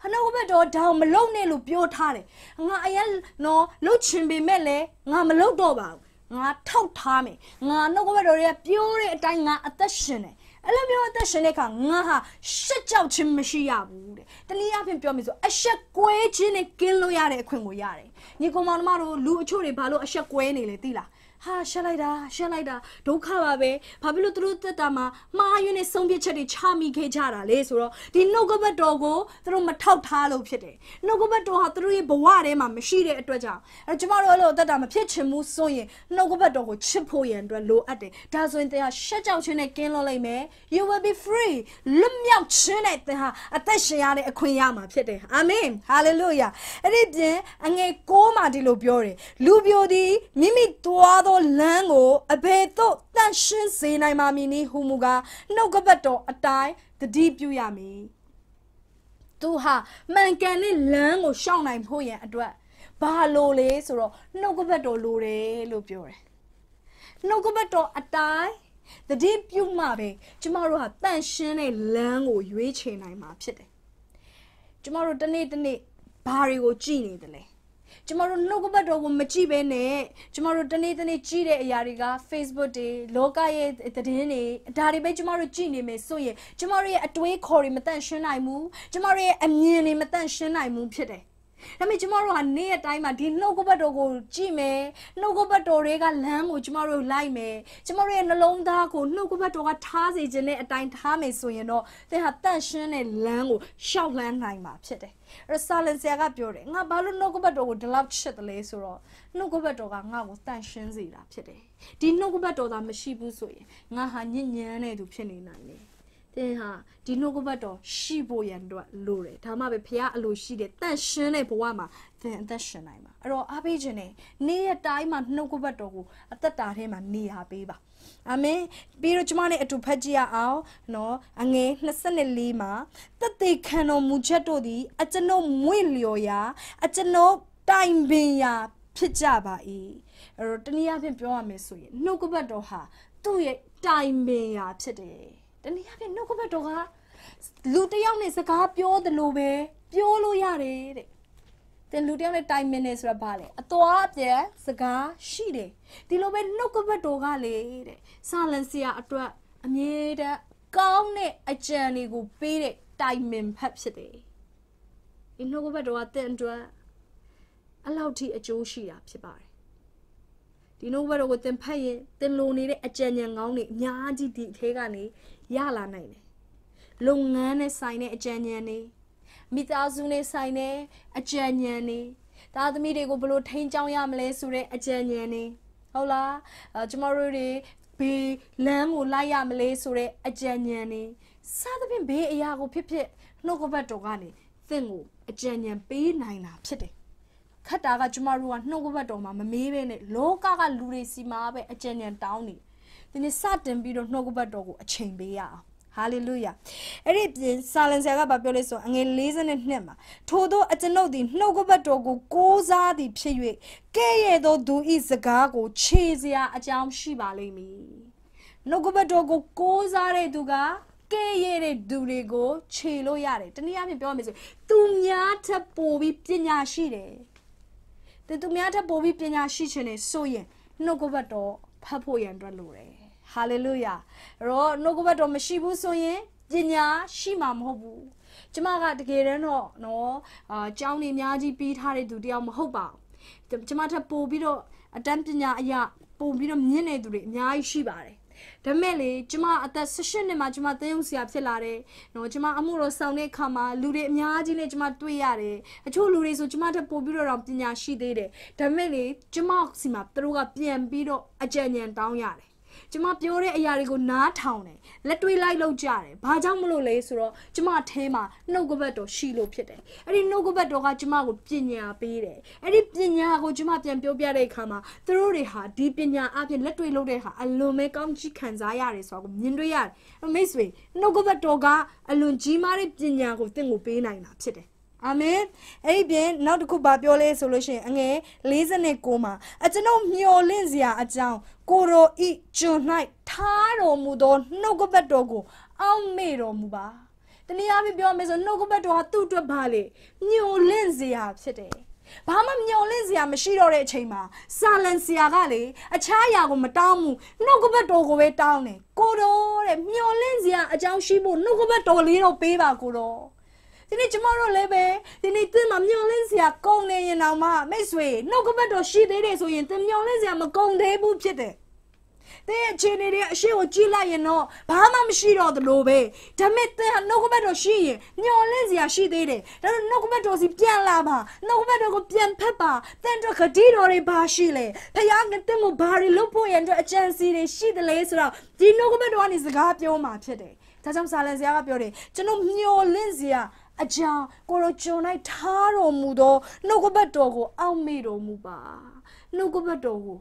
ဟနုတ်ဘက်တော့ဒါမလုပ်နဲ့လို့ပြောထားတယ်ငါအရင်နော်လုပ်ချင်ပေမဲ့လည်းငါမလုပ်တော့ပါဘူးငါထောက်ထားမယ်ငါနှုတ်ဘက်တော်ရဲ့ပြောတဲ့အတိုင်းငါအသက်ရှင်တယ်အဲ့လိုမျိုးအသက်ရှင်တဲ့အခါငါဟာရှက်ကြောက်ခြင်းမရှိရဘူးတဲ့တနည်းအားဖြင့်ပြောမယ်ဆိုအရှက်ကွဲခြင်းနဲ့ကင်းလို့ရတဲ့အခွင့်ကိုရတယ်ညီကောင်မောင်တို့လူအချို့တွေဘာလို့အရှက်ကွဲနေလဲသိလားဟာရှက်လိုက်တာရှက်လိုက်တာဒုက္ခပါပဲဘာဖြစ်လို့သူတို့သက်တာမှာမှားယွင်းတဲ့ဆုံးဖြတ်ချက်တွေချမိခဲ့ကြတာလေဆိုတော့ဒီနှုတ်ကပတ်တော်ကိုသူတို့မထောက်ထားလို့ဖြစ်တယ်နှုတ်ကပတ်တော်ဟာသူတို့ရဲ့ဘဝထဲမှာမရှိတဲ့အတွက်ကြောင့်အဲကျမတို့အဲ့လိုသက်တာမဖြစ်ချင်ဘူးဆိုရင်နှုတ်ကပတ်တော်ကိုချစ်ဖို့ရန်အတွက်လိုအပ်တယ်ဒါဆိုရင်သင်ဟာရှက်ကြောက်ခြင်းနဲ့ကင်းလွတ်လိမ့်မယ် you will be free လွတ်မြောက်ခြင်းနဲ့သင်ဟာအသက်ရှင်ရတဲ့အခွင့်အရေးမှာဖြစ်တယ်အာမင် hallelujah အဲ့ဒီပြင် အငယ်6မှာဒီလိုပြောတယ်လူပြိုသည်မိမိသွားသောသောလမ်းကိုအဘယ်သို့တန့်ရှင်းစေနိုင်မှာမည်နည်းဟုမူကားနှုတ်ကပတ်တော်အတိုင်းတတိပြုရမည်သူဟာမှန်ကန်တဲ့လမ်းကိုရှောင်နိုင်ဖို့ရန်အတွက်ဘာလို့လဲဆိုတော့နှုတ်ကပတ်တော်လိုတယ်လို့ပြောတယ်နှုတ်ကပတ်တော်အတိုင်းတတိပြုမှပဲကျမတို့ဟာတန့်ရှင်းတဲ့လမ်းကိုရွေးချယ်နိုင်မှာဖြစ်တယ်ကျမတို့တနေ့တနေ့ဘာတွေကိုကြည်နေတယ်လဲကျမတို့နှုတ်ကပတ်တော်ကိုမကြည့်ဘဲနဲ့ကျမတို့တနေ့တနေ့ကြည့်တဲ့အရာတွေက Facebook တွေလောကရဲ့သတင်းတွေဒါတွေပဲကျမတို့ကြည့်နေမယ်ဆိုရင်ကျမတို့ရဲ့အတွေးခေါ်တွေမတန့်ရှင်းနိုင်ဘူးကျမတို့ရဲ့အမြင်တွေမတန့်ရှင်းနိုင်ဘူးဖြစ်တယ်ဒါပေမဲ့ကျမတို့ဟာနေ့ရက်တိုင်းမှာဒီနှုတ်ကပတ်တော်ကိုကြည့်မယ်နှုတ်ကပတ်တော်တွေကလမ်းကိုကျမတို့လိုက်မယ်ကျမတို့ရဲ့နှလုံးသားကိုနှုတ်ကပတ်တော်ကထားစေခြင်းနဲ့အတိုင်းထားမယ်ဆိုရင်တော့သင်ဟာတန့်ရှင်းတဲ့လမ်းကိုရှောက်လန်းနိုင်မှာဖြစ်တယ်ရဆာလန်ဆရာကပြောတယ်ငါဘာလို့နှုတ်ကပတ်တော်ကိုဒီလောက်ချစ်တယ်လဲဆိုတော့နှုတ်ကပတ်တော်ကငါ့ကိုတန့်ရှင်းစေတာဖြစ်တယ်ဒီနှုတ်ကပတ်တော်သာမရှိဘူးဆိုရင်ငါဟာညဉ့်ညမ်းတဲ့သူဖြစ်နေနိုင်တယ်သင်ဟာဒီနှုတ်ကပတ်တော်ရှိဖို့ရန်အတွက်လိုတယ်ဒါမှပဲဖခင်အလိုရှိတယ်တန့်ရှင်းတဲ့ဘဝမှာသင်အသက်ရှင်နိုင်မှာအဲ့တော့အားပေးခြင်းနဲ့နေ့ရက်တိုင်းမှာနှုတ်ကပတ်တော်ကိုအသက်တာထဲမှာနေရာပေးပါအာမင်ပြီးတော့ကျမနဲ့အတူဖတ်ကြည့်ရအောင်နော်အငယ်24မှာတသက်ခံတော်မူချက်တို့သည် အကျွန်ုပ်မွေ့လျော်ရာ အကျွန်ုပ်တိုင်ပင်ရာဖြစ်ကြပါ၏အဲ့တော့တနည်းအားဖြင့်ပြောရမယ်ဆိုရင်နှုတ်ကပတ်တော်ဟာသူ့ရဲ့တိုင်ပင်ရာဖြစ်တယ်တနည်းအားဖြင့်နှုတ်ကပတ်တော်ကလူတယောက်နဲ့စကားပြောသလိုပဲပြောလို့ရတယ်တဲ့တင်လူတယောက်နဲ့တိုင်မင်နေဆိုတာဘာလဲအတော်အပြဲစကားရှိတယ်ဒီလိုပဲနှုတ်ကပတ်တော်ကလေတဲ့ဆာလန်စီယာအတွက်အမြဲတမ်းကောင်းတဲ့အကြံတွေကိုပေးတဲ့တိုင်မင်ဖက်ဖြစ်တယ်ဒီနှုတ်ကပတ်တော်ကတင်အတွက်အလောက်ထိ အကျိုးရှိတာဖြစ်ပါတယ်ဒီနှုတ်ကပတ်တော်ကိုတင်ဖက်ရင်တင်လိုနေတဲ့အကြံဉာဏ်ကောင်းတွေအများကြီးဒီအထဲကနေရလာနိုင်တယ်လုပ်ငန်းနဲ့ဆိုင်တဲ့အကြံဉာဏ်တွေမိသားစုနဲ့ဆိုင်တဲ့အကြံဉာဏ်တွေသားသမီးတွေကိုဘလို့ထိန်းကျောင်းရမလဲဆိုတဲ့အကြံဉာဏ်တွေဟုတ်လားအဲကျမတို့တွေဘေးလမ်းကိုလိုက်ရမလဲဆိုတဲ့အကြံဉာဏ်တွေစသဖြင့်ဘေးအရာကိုဖြစ်ဖြစ်နှုတ်ကပတ်တော်ကနေသင်ကိုအကြံဉာဏ်ပေးနိုင်တာဖြစ်တယ်ခတ်တာကကျမတို့ကနှုတ်ကပတ်တော်မှာမမေးဘဲနဲ့လောကကလူတွေစီမှာပဲအကြံဉာဏ်တောင်းနေတယ်ဒီနေ့စတင်ပြီးတော့နှုတ်ကပတ်တော်ကိုအချိန်ပေးရအောင်ဟာလေလုယာအဲ့ဒီပြင်ဆာလန်ဆရာကပြောလဲဆိုအငယ်52မှာထို့သောအကျွန်ုပ်သည်နှုတ်ကပတ်တော်ကိုကိုးစားသည်ဖြစ်၍ကဲ့ရဲ့သော သူ၏စကားကိုခြေစရာအကြောင်းရှိပါလိမ့်မည်နှုတ်ကပတ်တော်ကိုကိုးစားတဲ့သူကကဲ့ရဲ့တဲ့သူတွေကို ခြေလို့ရတယ်တနည်းအားဖြင့်ပြောရမယ်ဆိုသူများထပ်ပိုပြီးပညာရှိတယ်သူများထပ်ပိုပြီးပညာရှိခြင်းနဲ့ဆိုရင်နှုတ်ကပတ်တော်ဖတ်ဖို့ရန်အတွက်လိုတယ်ဟာလေလုယာရောနှုတ်ကပတ်တော်မရှိဘူးဆိုရင်ပညာရှိမှာမဟုတ်ဘူးကျမကတကယ်တမ်းတော့နော်အာကျောင်းနေအများကြီးပြီးထားတဲ့သူတယောက်မဟုတ်ပါဘူးကျမထပ်ပို့ပြီးတော့အတန်းပညာအရာပို့ပြီးတော့မြင့်နေသူတွေအများကြီးရှိပါတယ်ဒါမဲ့လေကျမအသက်18နှစ်မှာကျမသင်းုပ်ဆရာဖြစ်လာတယ်။နော်ကျမအမှုတော်ဆောင်တဲ့အခါမှာလူတွေအများကြီးနဲ့ကျမတွေ့ရတယ်။အချို့လူတွေဆိုကျမတက်ပို့ပြီးတော့ပညာရှိသေးတယ်။ဒါမဲ့လေကျမစီမှာသူတို့ကပြန်ပြီးတော့အကြံဉာဏ်တောင်းရတယ်ကျမပြောတဲ့အရာတွေကိုနားထောင်တယ်လက်တွေ့လိုက်လုပ်ကြတယ်ဘာကြောင့်မလို့လဲဆိုတော့ကျမအထဲမှာနှုတ်ကပတ်တော်ရှိလို့ဖြစ်တယ်အဲ့ဒီနှုတ်ကပတ်တော်ကကျမကိုပညာပေးတယ်အဲ့ဒီပညာကိုကျမပြန်ပြောပြတဲ့အခါမှာသူတို့တွေဟာဒီပညာအပြင်လက်တွေ့လုပ်တဲ့ဟာအလွန်ပဲကောင်းကြီးခံစားရတယ်ဆိုတော့မြင်တွေ့ရတယ်မိတ်ဆွေနှုတ်ကပတ်တော်ကအလွန်ကြီးမားတဲ့ပညာကိုသင်ကိုပေးနိုင်တာဖြစ်တယ်အာမင်အဲ့ဒီပြင်နောက်တစ်ခုဗာပြောလဲဆိုလို့ရှိရင်အငယ်49မှာအကျွန်ုပ်မျော်လင့်စရာအကြောင်းကိုရောဤကျွန်၌ထားတော်မူသောနှုတ်ကပတ်တော်ကိုအောက်မေ့တော်မူပါတနည်းအားဖြင့်ပြောမယ်ဆိုနှုတ်ကပတ်တော်ဟာသူ့အတွက်ဗာလေညှို့လင့်စရာဖြစ်တယ်ဘာမှမျောလင့်စရာမရှိတော့တဲ့အချိန်မှာဆာလန်စရာကလေအခြားအရာကိုမတောင်းဘူးနှုတ်ကပတ်တော်ကိုပဲတောင်းတယ်ကိုတော်တဲ့မျောလင့်စရာအကြောင်းရှိဖို့နှုတ်ကပတ်တော်လေးတော့ပေးပါကိုတော်ဒီနေ့ကျမတို့လည်းပဲဒီနေ့သင်မမျောလင်းစရာကုန်နေရင်တော့မှမိတ်ဆွေနှုတ်ကပတ်တော်ရှိသေးတယ်ဆိုရင်သင်မျောလင်းစရာမကုန်သေးဘူးဖြစ်တယ်တဲ့အခြေအနေတွေအရှိကိုကြည့်လိုက်ရင်တော့ဘာမှမရှိတော့သလိုပဲဒါမဲ့တဲ့နှုတ်ကပတ်တော်ရှိရင်ညှော်လင့်စရာရှိသေးတယ်ဒါတော့နှုတ်ကပတ်တော်စီပြန်လာပါနှုတ်ကပတ်တော်ကိုပြန်ဖက်ပါတန်တော်ခတိတော်တွေဘာရှိလဲဖခင်ကတဲ့ကိုဘာတွေလုပ်ဖို့ရန်အတွက်အကြံစီတွေရှိသလဲဆိုတော့ဒီနှုတ်ကပတ်တော်ကနေစကားပြောမှာဖြစ်တယ်ဒါကြောင့်ဆာလန်ဆရာကပြောတယ်ကျွန်တော်ညှော်လင့်စရာအကြောင်းကိုရောကျွန်၌ထားတော်မူသောနှုတ်ကပတ်တော်ကို အောက်မေ့တော်မူပါနှုတ်ကပတ်တော်ကို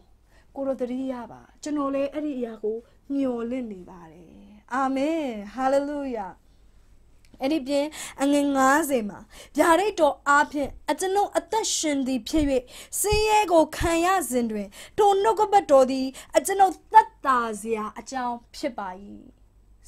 ကိုရောတရိရပါ ကျွန်တော်လည်းအဲ့ဒီအရာကိုမျှော်လင့်နေပါတယ်အာမင်ဟာလေလုယာအဲ့ဒီပြင်အငယ်90မှာဗျာဒိတ်တော်အားဖြင့်အကျွန်ုပ်အသက်ရှင်သည် ဖြစ်၍စင်းရဲကိုခံရစဉ်တွင်ထိုနှုတ်ကပတ်တော်သည် အကျွန်ုပ်သက်သာစရာအကြောင်းဖြစ်ပါ၏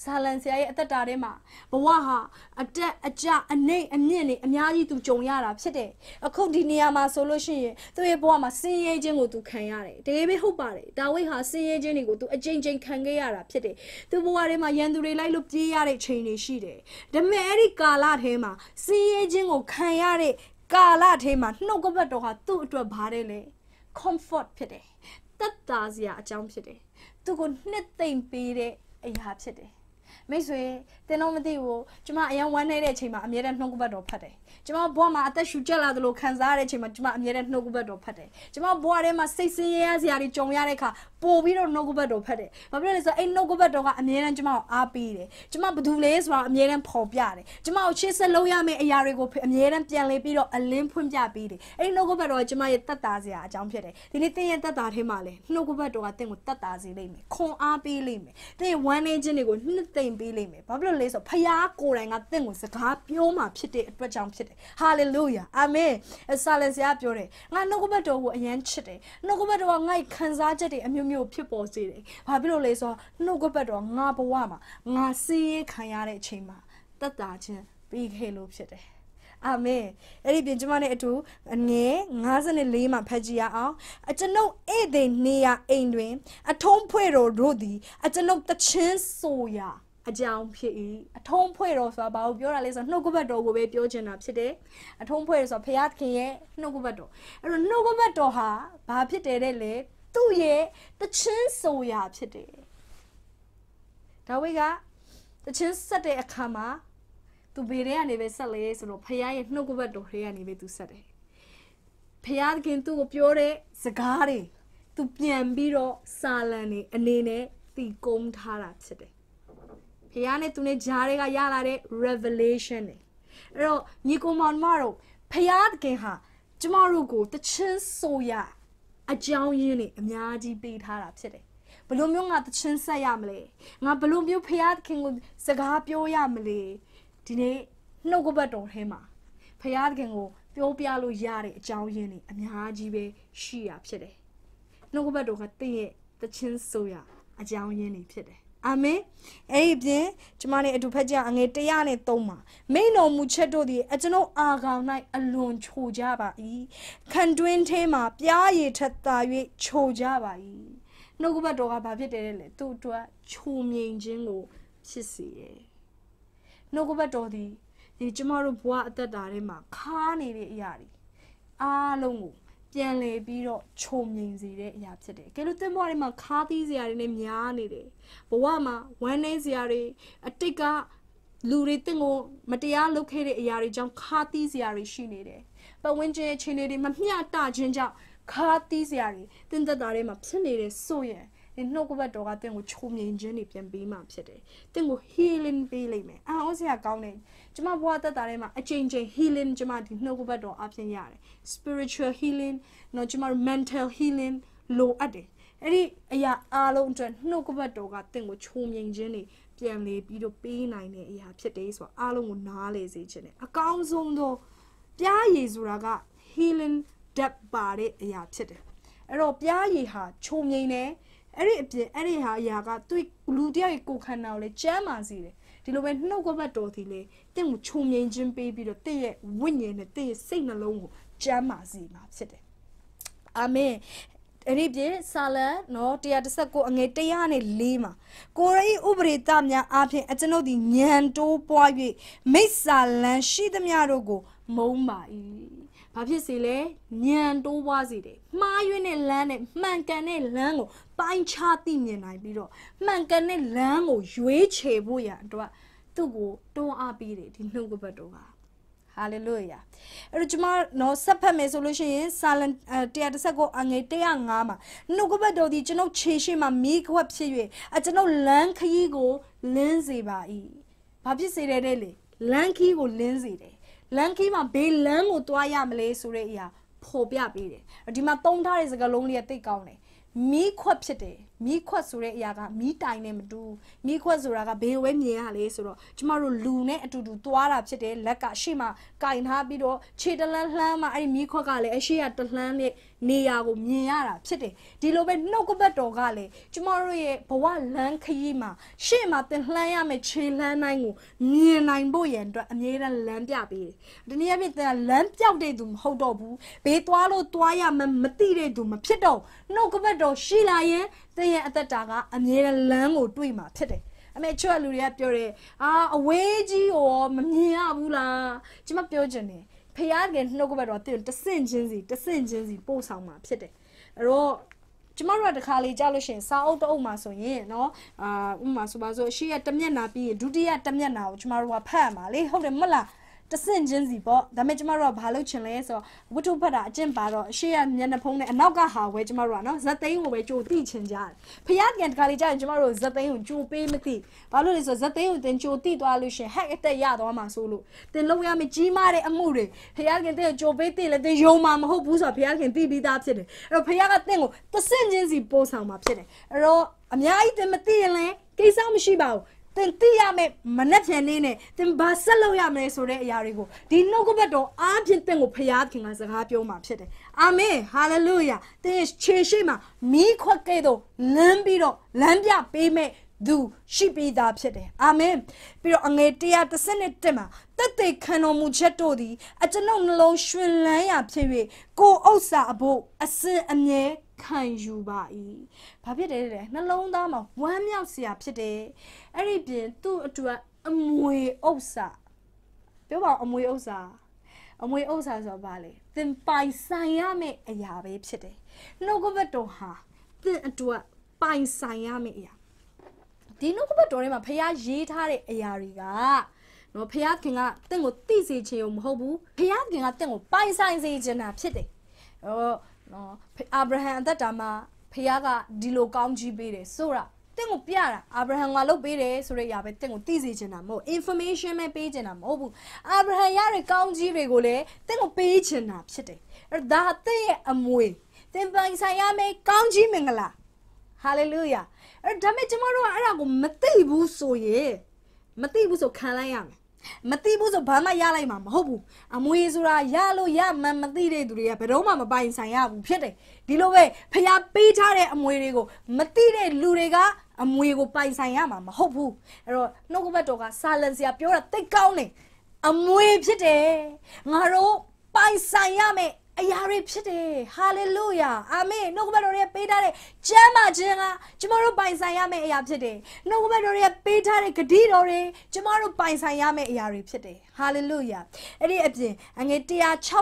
ဇာလန်ဆရာရဲ့အသက်တာထဲမှာဘဝဟာအတက်အကျအနှိမ်အမြင့်နေအများကြီးသူကြုံရတာဖြစ်တယ်။အခုဒီနေရာမှာဆိုလို့ရှိရင်သူ့ရဲ့ဘဝမှာဆင်းရဲခြင်းကိုသူခံရတယ်။တကယ်ပဲဟုတ်ပါတယ်။ဒါဝိဟာဆင်းရဲခြင်းတွေကိုသူအကြိမ်ကြိမ်ခံခဲ့ရတာဖြစ်တယ်။သူ့ဘဝထဲမှာရန်သူတွေလိုက်လို့ပြေးရတဲ့ချိန်တွေရှိတယ်။ဒါပေမဲ့အဲ့ဒီကာလထဲမှာဆင်းရဲခြင်းကိုခံရတဲ့ကာလထဲမှာနှုတ်ကပတ်တော်ဟာသူ့အတွက်ဘာတဲ့လဲ comfort ဖြစ်တယ်။တတ်တာစရာအကြောင်းဖြစ်တယ်။သူကိုနှစ်သိမ့်ပေးတဲ့အရာဖြစ်တယ်။မိတ်ဆွေတင်းတော့မသိဘူးကျမအရင်ဝမ်းနေတဲ့အချိန်မှာအမြဲတမ်းနှုတ်ကပတ်တော်ဖတ်တယ်ကျွန်မဘွားမှာအသက်ရှူကျက်လာသလိုခံစားရတဲ့အချိန်မှာကျွန်မအမြဲတမ်းနှုတ်ကပတ်တော်ဖတ်တယ်ကျွန်မဘွားထဲမှာစိတ်ဆင်းရဲစရာတွေကြုံရတဲ့အခါပို့ပြီးတော့နှုတ်ကပတ်တော်ဖတ်တယ်ဘာဖြစ်လဲဆိုတော့အဲ့နှုတ်ကပတ်တော်ကအမြဲတမ်းကျွန်မကိုအားပေးတယ်ကျွန်မဘာလုပ်လဲဆိုတော့အမြဲတမ်းပေါ်ပြတယ်ကျွန်မကိုချစ်ဆက်လုပ်ရမယ့်အရာတွေကိုအမြဲတမ်းပြန်လေပြီးတော့အလင်းဖွင့်ပြပေးတယ်အဲ့နှုတ်ကပတ်တော်ကကျွန်မရဲ့တက်တာစရာအကြောင်းဖြစ်တယ်ဒီနေ့သင်ရဲ့တက်တာထဲမှာလည်းနှုတ်ကပတ်တော်ကသင်ကိုတက်တာစေလိမ့်မယ်ခွန်အားပေးလိမ့်မယ်သင်ရဲ့ဝမ်းနည်းခြင်းတွေကိုနှစ်သိမ့်ပေးလိမ့်မယ်ဘာဖြစ်လို့လဲဆိုတော့ဖခင်ကိုယ်တိုင်ကသင်ကိုစကားပြောမှဖြစ်တဲ့အတွက်ကြောင့်ဖြစ်ဖြစ်တယ်ဟာလေလုယာအာမင်အစာလင်ဆရာပြောတယ်ငါနှုတ်ကပတ်တော်ကိုအရန်ချစ်တယ်နှုတ်ကပတ်တော်ကငါ့ခံစားချက်တွေအမျိုးမျိုးဖြစ်ပေါ်စေတယ်ဘာဖြစ်လို့လဲဆိုတော့နှုတ်ကပတ်တော်ငါဘဝမှာငါစည်ရခံရတဲ့အချိန်မှာတတ်တာချင်းပြီးခဲ့လို့ဖြစ်တယ်အာမင်အဲ့ဒီပြင်ကျွန်မနဲ့အတူအငယ်54မှာဖတ်ကြည့်ရအောင် အကျွန်ုပ်ဧည့်သည်နေရအိမ်တွင် အထုံးဖွဲ့တော်တို့သည် အကျွန်ုပ်တချင်းဆိုရာအကြောင်းဖြစ်၏အထုံးဖွဲ့တော်ဆိုတာဘာကိုပြောတာလဲဆိုတော့နှုတ်ကပတ်တော်ကိုပဲပြောချင်တာဖြစ်တယ်အထုံးဖွဲ့ဆိုတော့ဘုရားသခင်ရဲ့နှုတ်ကပတ်တော်အဲ့တော့နှုတ်ကပတ်တော်ဟာဘာဖြစ်တယ်တဲ့လဲသူ့ရဲ့တခြင်းဆိုရာဖြစ်တယ်ဒါဝိကတခြင်းဆက်တဲ့အခါမှာသူဘေးထဲကနေပဲဆက်လေဆိုတော့ဘုရားရဲ့နှုတ်ကပတ်တော်ထဲကနေပဲသူဆက်တယ်ဘုရားသခင်သူ့ကိုပြောတဲ့စကားတွေသူပြန်ပြီးတော့စာလံနေအနေနဲ့တီကုံထားတာဖြစ်တယ်ဖခင်နဲ့သူနဲ့ဂျားတွေကရလာတဲ့ revelation တွေအဲ့တော့ညီကောင်မောင်မတို့ဖခင်တကယ်ဟာ ကျမတို့ကိုတချင်းဆိုရအကြောင်းရင်းတွေအများကြီးပေးထားတာဖြစ်တယ်ဘလို့မျိုးငါတချင်းဆက်ရမလဲငါဘလို့မျိုးဖခင်တခင်ကိုစကားပြောရမလဲဒီနေ့နှုတ်ကပတ်တော်ထဲမှာဖခင်တခင်ကိုပြောပြလို့ရတဲ့အကြောင်းရင်းတွေအများကြီးပဲရှိရဖြစ်တယ်နှုတ်ကပတ်တော်ကတင့်ရဲ့တချင်းဆိုရအကြောင်းရင်းတွေဖြစ်တယ်အာမင်အဲ့ဒီပြင်ကျမနဲ့အတူဖက်ကြအငယ်103မှာမိန်တော်မူချက်တို့သည်အကျွန်ုပ်အာခေါင်၌အလွန်ချိုကြပါ၏ခံတွင်းထဲမှာပြားရည်ထက်သာ၍ချိုကြပါ၏နှုတ်ကပတ်တော်ကဘာဖြစ်တယ်လဲသူ့အတွက်ချိုမြိန်ခြင်းကိုဖြစ်စေတယ်နှုတ်ကပတ်တော်သည်ဒီကျမတို့ဘဝအသက်တာထဲမှာခါနေတဲ့အရာတွေအားလုံးကိုပြန်လည်ပြီးတော့ခြုံငိန်စေတဲ့အရာဖြစ်တယ်။ကဲလို့သင်္ဘောတွေမှာခါးသီးစရာတွေနဲ့များနေတယ်။ဘဝမှာဝမ်းနည်းစရာတွေအတိတ်ကလူတွေတင့်ကိုမတရားလုပ်ခဲ့တဲ့အရာတွေကြောင့်ခါးသီးစရာတွေရှိနေတယ်။ပတ်ဝန်းကျင်အခြေအနေတွေမမျှတခြင်းကြောင့်ခါးသီးစရာတွေတင်းသက်တာတွေမှာဖြစ်နေတယ်ဆိုရင်နှုတ်ကပတ်တော်ကတင့်ကိုချိုးမြင်ခြင်းတွေပြန်ပေးမှဖြစ်တယ်တင့်ကို healing ပေးလိမ့်မယ်အာဟုတ်စရာကောင်းတယ်ကျမဘဝတက်တာထဲမှာအချိန်ချင်း healing ကျမဒီနှုတ်ကပတ်တော်အပြင်ရတယ် spiritual healing နော်ကျမ mental healing လိုအပ်တယ်အဲ့ဒီအရာအားလုံးအတွက်နှုတ်ကပတ်တော်ကတင့်ကိုချုံမြင်ခြင်းတွေပြန်လေပြီးတော့ပေးနိုင်တဲ့အရာ ဖြစ်တယ်ဆိုတော့အားလုံးကိုနားလေစေခြင်းနဲ့အကောင်းဆုံးသောပြားရည်ဆိုတာက healing depth ပါတဲ့အရာဖြစ်တယ်အဲ့တော့ပြားရည်ဟာချုံမြင်တယ်အဲ့ဒီအပြင်အဲ့ဒီဟာအရာကသူလူတယောက်ရဲ့ကိုယ်ခန္ဓာကိုလည်းကျမ်းမာစေတယ်ဒီလိုပဲနှုတ်ကပတ်တော်စီလေတင့်ကိုခြုံငင်ခြင်းပေးပြီးတော့တင့်ရဲ့ဝိညာဉ်နဲ့တင့်ရဲ့စိတ်နှလုံးကိုကျမ်းမာစေမှာဖြစ်တယ်အာမင်အဲ့ဒီပြင်ဆာလံနော်119အငယ်104မှာကိုရိဥပရိသများအပြင်အကျွန်ုပ်သည်ညံတိုးပွား၍မိစ္ဆာလံရှိသမျှတို့ကို မုံပါ၏။ဘာဖြစ်စေလဲညံတိုးပွားစေတယ်။မှားရွေးတဲ့လမ်းနဲ့မှန်ကန်တဲ့လမ်းကိုပိုင်းခြားသိမြင်နိုင်ပြီးတော့မှန်ကန်တဲ့လမ်းကိုရွေးချယ်ဖို့ရန်အတွက်သူ့ကိုတွန်းအားပေးတယ်ဒီနှုတ်ကပတ်တော်က hallelujah အဲ့တော့ကျွန်မနော်ဆက်ဖတ်မယ်ဆိုလို့ရှိရင် silent 119အငယ်105မှာနှုတ်ကပတ်တော်ဒီကျွန်ုပ်ခြေရှိမှာမိခွက်ဖြစ်၍အကျွန်ုပ်လမ်းခရီးကိုလင်းစေပါ၏ဘာဖြစ်စေတယ်တဲ့လေလမ်းခီးကိုလင်းစေတယ်လမ်းခီးမှာဘေးလမ်းကိုတွားရမလဲဆိုတဲ့အရာဖော်ပြပေးတယ်ဒီမှာသုံးထားတဲ့စကားလုံးလေးကတိတ်ကောင်းတယ်မီးခွက်ဖြစ်တယ်မီးခွက်ဆိုတဲ့အရာကမီးတိုင်နဲ့မတူမီးခွက်ဆိုတာကဘယ်ဝဲမြင်ရလဲဆိုတော့ကျမတို့လူနဲ့အတူတူသွားတာဖြစ်တယ်လက်ကရှေ့မှာကင်ထားပြီးတော့ခြေတလန်းလှမ်းမှအဲ့ဒီမီးခွက်ကလည်းအရှေ့ကတလှမ်းနဲ့နေရာကိုမြင်ရတာဖြစ်တယ်ဒီလိုပဲနှုတ်ကပတ်တော်ကလည်းကျမတို့ရဲ့ဘဝလမ်းခရီးမှာရှေ့မှာသင်လှမ်းရမယ့်ခြေလှမ်းတိုင်းကိုမြင်နိုင်ဖို့ရန်အတွက်အမြဲတမ်းလမ်းပြပေးတယ်ဒီနေ့အဖြစ်သင်လမ်းပြောက်တဲ့သူမဟုတ်တော့ဘူးဘေးသွားလို့သွားရမှမသိတဲ့သူမဖြစ်တော့နှုတ်ကပတ်တော်ရှိလာရင်သင်ရဲ့အသက်တာကအမြဲလမ်းကို တွေးမှာဖြစ်တယ်အမေချွတ်လူတွေကပြောတယ်အာအဝေးကြီးရောမမြင်ရဘူးလားကျမပြောချင်တယ်ဖယားကနှုတ်ကပတ်တော့တင့်တဆင့်ချင်းစီတဆင့်ချင်းစီပို့ဆောင်มาဖြစ်တယ်အဲ့တော့ကျမတို့ကတခါလေကြလို့ရှင်စာအုပ်တအုပ်မှာဆိုရင်เนาะအာဥမာဆိုပါဆိုရှေ့ကတမျက်နာပြီးဒုတိယတမျက်နာကိုကျမတို့ကဖတ်ရမှာလေဟုတ်တယ်မဟုတ်လားတဆင့်ချင်းစီပေါ့ဒါပေမဲ့ကျမတို့ကဘာလုပ်ချင်လဲဆိုတော့ဝတ္ထုဖတ်တာအကျင့်ပါတော့ရှေ့ကမျက်နှာဖုံးနဲ့အနောက်ကဟာဝဲကျမတို့ကနော်ဇက်သိန်းကိုပဲကြိုတိချင်ကြတယ်ဖျားကန်တခါလေးကြာရင်ကျမတို့ဇက်သိန်းကိုကြိုပေးမသိဘာလို့လဲဆိုတော့ဇက်သိန်းကိုတင်ကြိုတိသွားလို့ရှင်ဟက်အတက်ရသွားမှာဆိုလို့တင်လုံးရမယ်ကြီးမားတဲ့အမှုတွေဖျားကန်တဲ့ကြိုပေးတင်လည်းတင်ယုံမှာမဟုတ်ဘူးဆိုတော့ဖျားကန်တိပြီးသားဖြစ်တယ်အဲ့တော့ဖျားကတင့်ကိုတဆင့်ချင်းစီပို့ဆောင်မှာဖြစ်တယ်အဲ့တော့အများကြီးတင်မသိရင်လည်းကိစ္စမရှိပါဘူးသင်သိရမယ်မနှက်ဖြန်နေနဲ့သင်ဘာဆက်လုပ်ရမလဲဆိုတဲ့အရာတွေကိုဒီနှုတ်ကပတ်တော်အားဖြင့်သင်ကိုဖျားခင်ကစကားပြောမှာဖြစ်တယ်အာမင်ဟာလေလုယာသင်ခြေရှိမှာမိခွက်ကဲ့သို့လမ်းပြီးတော့လမ်းပြပေးမယ်သူရှိပြီးသားဖြစ်တယ်အာမင်ပြီးတော့အငယ်131မှာသက်သေခံတော်မူချက်တို့သည်အကျွန်ုပ်နှလုံးရှင်လန်းရာဖြစ်၍ကိုဥစ္စာအဖို့အစင်အမြဲခံယူပါ၏။ဘာဖြစ်တယ်လဲနှလုံးသားမှာဝမ်းမြောက်စရာ ဖြစ်တယ်။အဲ့ဒီပြင်သူ့အတွက်အမွေဥစ္စာပြောပါအမွေဥစ္စာအမွေဥစ္စာဆိုတော့ဗာလေသင်ပိုင်ဆိုင်ရမယ့်အရာပဲဖြစ်တယ်။နှုတ်ကပတ်တော်ဟာသင်အတွက်ပိုင်ဆိုင်ရမယ့်အရာဒီနှုတ်ကပတ်တော်ထဲမှာဖះရေးထားတဲ့အရာတွေကနော်ဖယားခင်ကတင့်ကိုသိစေခြင်းမဟုတ်ဘူးဖယားခင်ကတင့်ကိုပိုင်ဆိုင်စေခြင်းတာဖြစ်တယ်ဟောနော်အာဗြဟံအသက်တာမှာဖယားကဒီလိုကောင်းကြီးပေးတယ်ဆိုတာတင့်ကိုပြတာအာဗြဟံကလုပ်ပေးတယ်ဆိုတဲ့အရာပဲတင့်ကိုသိစေချင်တာမဟုတ် information ပဲပေးချင်တာမဟုတ်ဘူးအာဗြဟံရတဲ့ကောင်းကြီးတွေကိုလည်းတင့်ကိုပေးချင်တာဖြစ်တယ်အဲ့ဒါတင့်ရဲ့အမွေသင်ပိုင်ဆိုင်ရမယ်ကောင်းကြီးမင်္ဂလာဟာလေလုယာအဲ့ဒါမဲ့ကျမတို့ကအဲ့ဒါကိုမသိဘူးဆိုရင်မသိဘူးဆိုခံလိုက်ရမယ်မသိဘူးဆိုဘာမှရလိုက်မှာမဟုတ်ဘူးအမွေဆိုတာရလို့ရမှန်မသိတဲ့သူတွေကဘယ်တော့မှမပိုင်ဆိုင်ရဘူးဖြစ်တယ်ဒီလိုပဲဖျားပေးထားတဲ့အမွေတွေကိုမသိတဲ့လူတွေကအမွေကိုပိုင်ဆိုင်ရမှာမဟုတ်ဘူးအဲ့တော့နှုတ်ကပတ်တော်ကဆာလန်ဆီယာပြောတာတိတ်ကောင်းတယ်အမွေဖြစ်တယ်ငါတို့ပိုင်ဆိုင်ရမယ့်အရာတွေဖြစ်တယ်ဟာလေလုယာအာမင်နှုတ်ကပတ်တော်ရဲ့ပေးထားတဲ့ကျမ်းမာခြင်းကကျမတို့ပိုင်ဆိုင်ရမယ့်အရာဖြစ်တယ်နှုတ်ကပတ်တော်ရဲ့ပေးထားတဲ့ဂတိတော်တွေကျမတို့ပိုင်ဆိုင်ရမယ့်အရာတွေဖြစ်တယ်ဟာလေလုယာအဲ့ဒီအပြင်အငယ်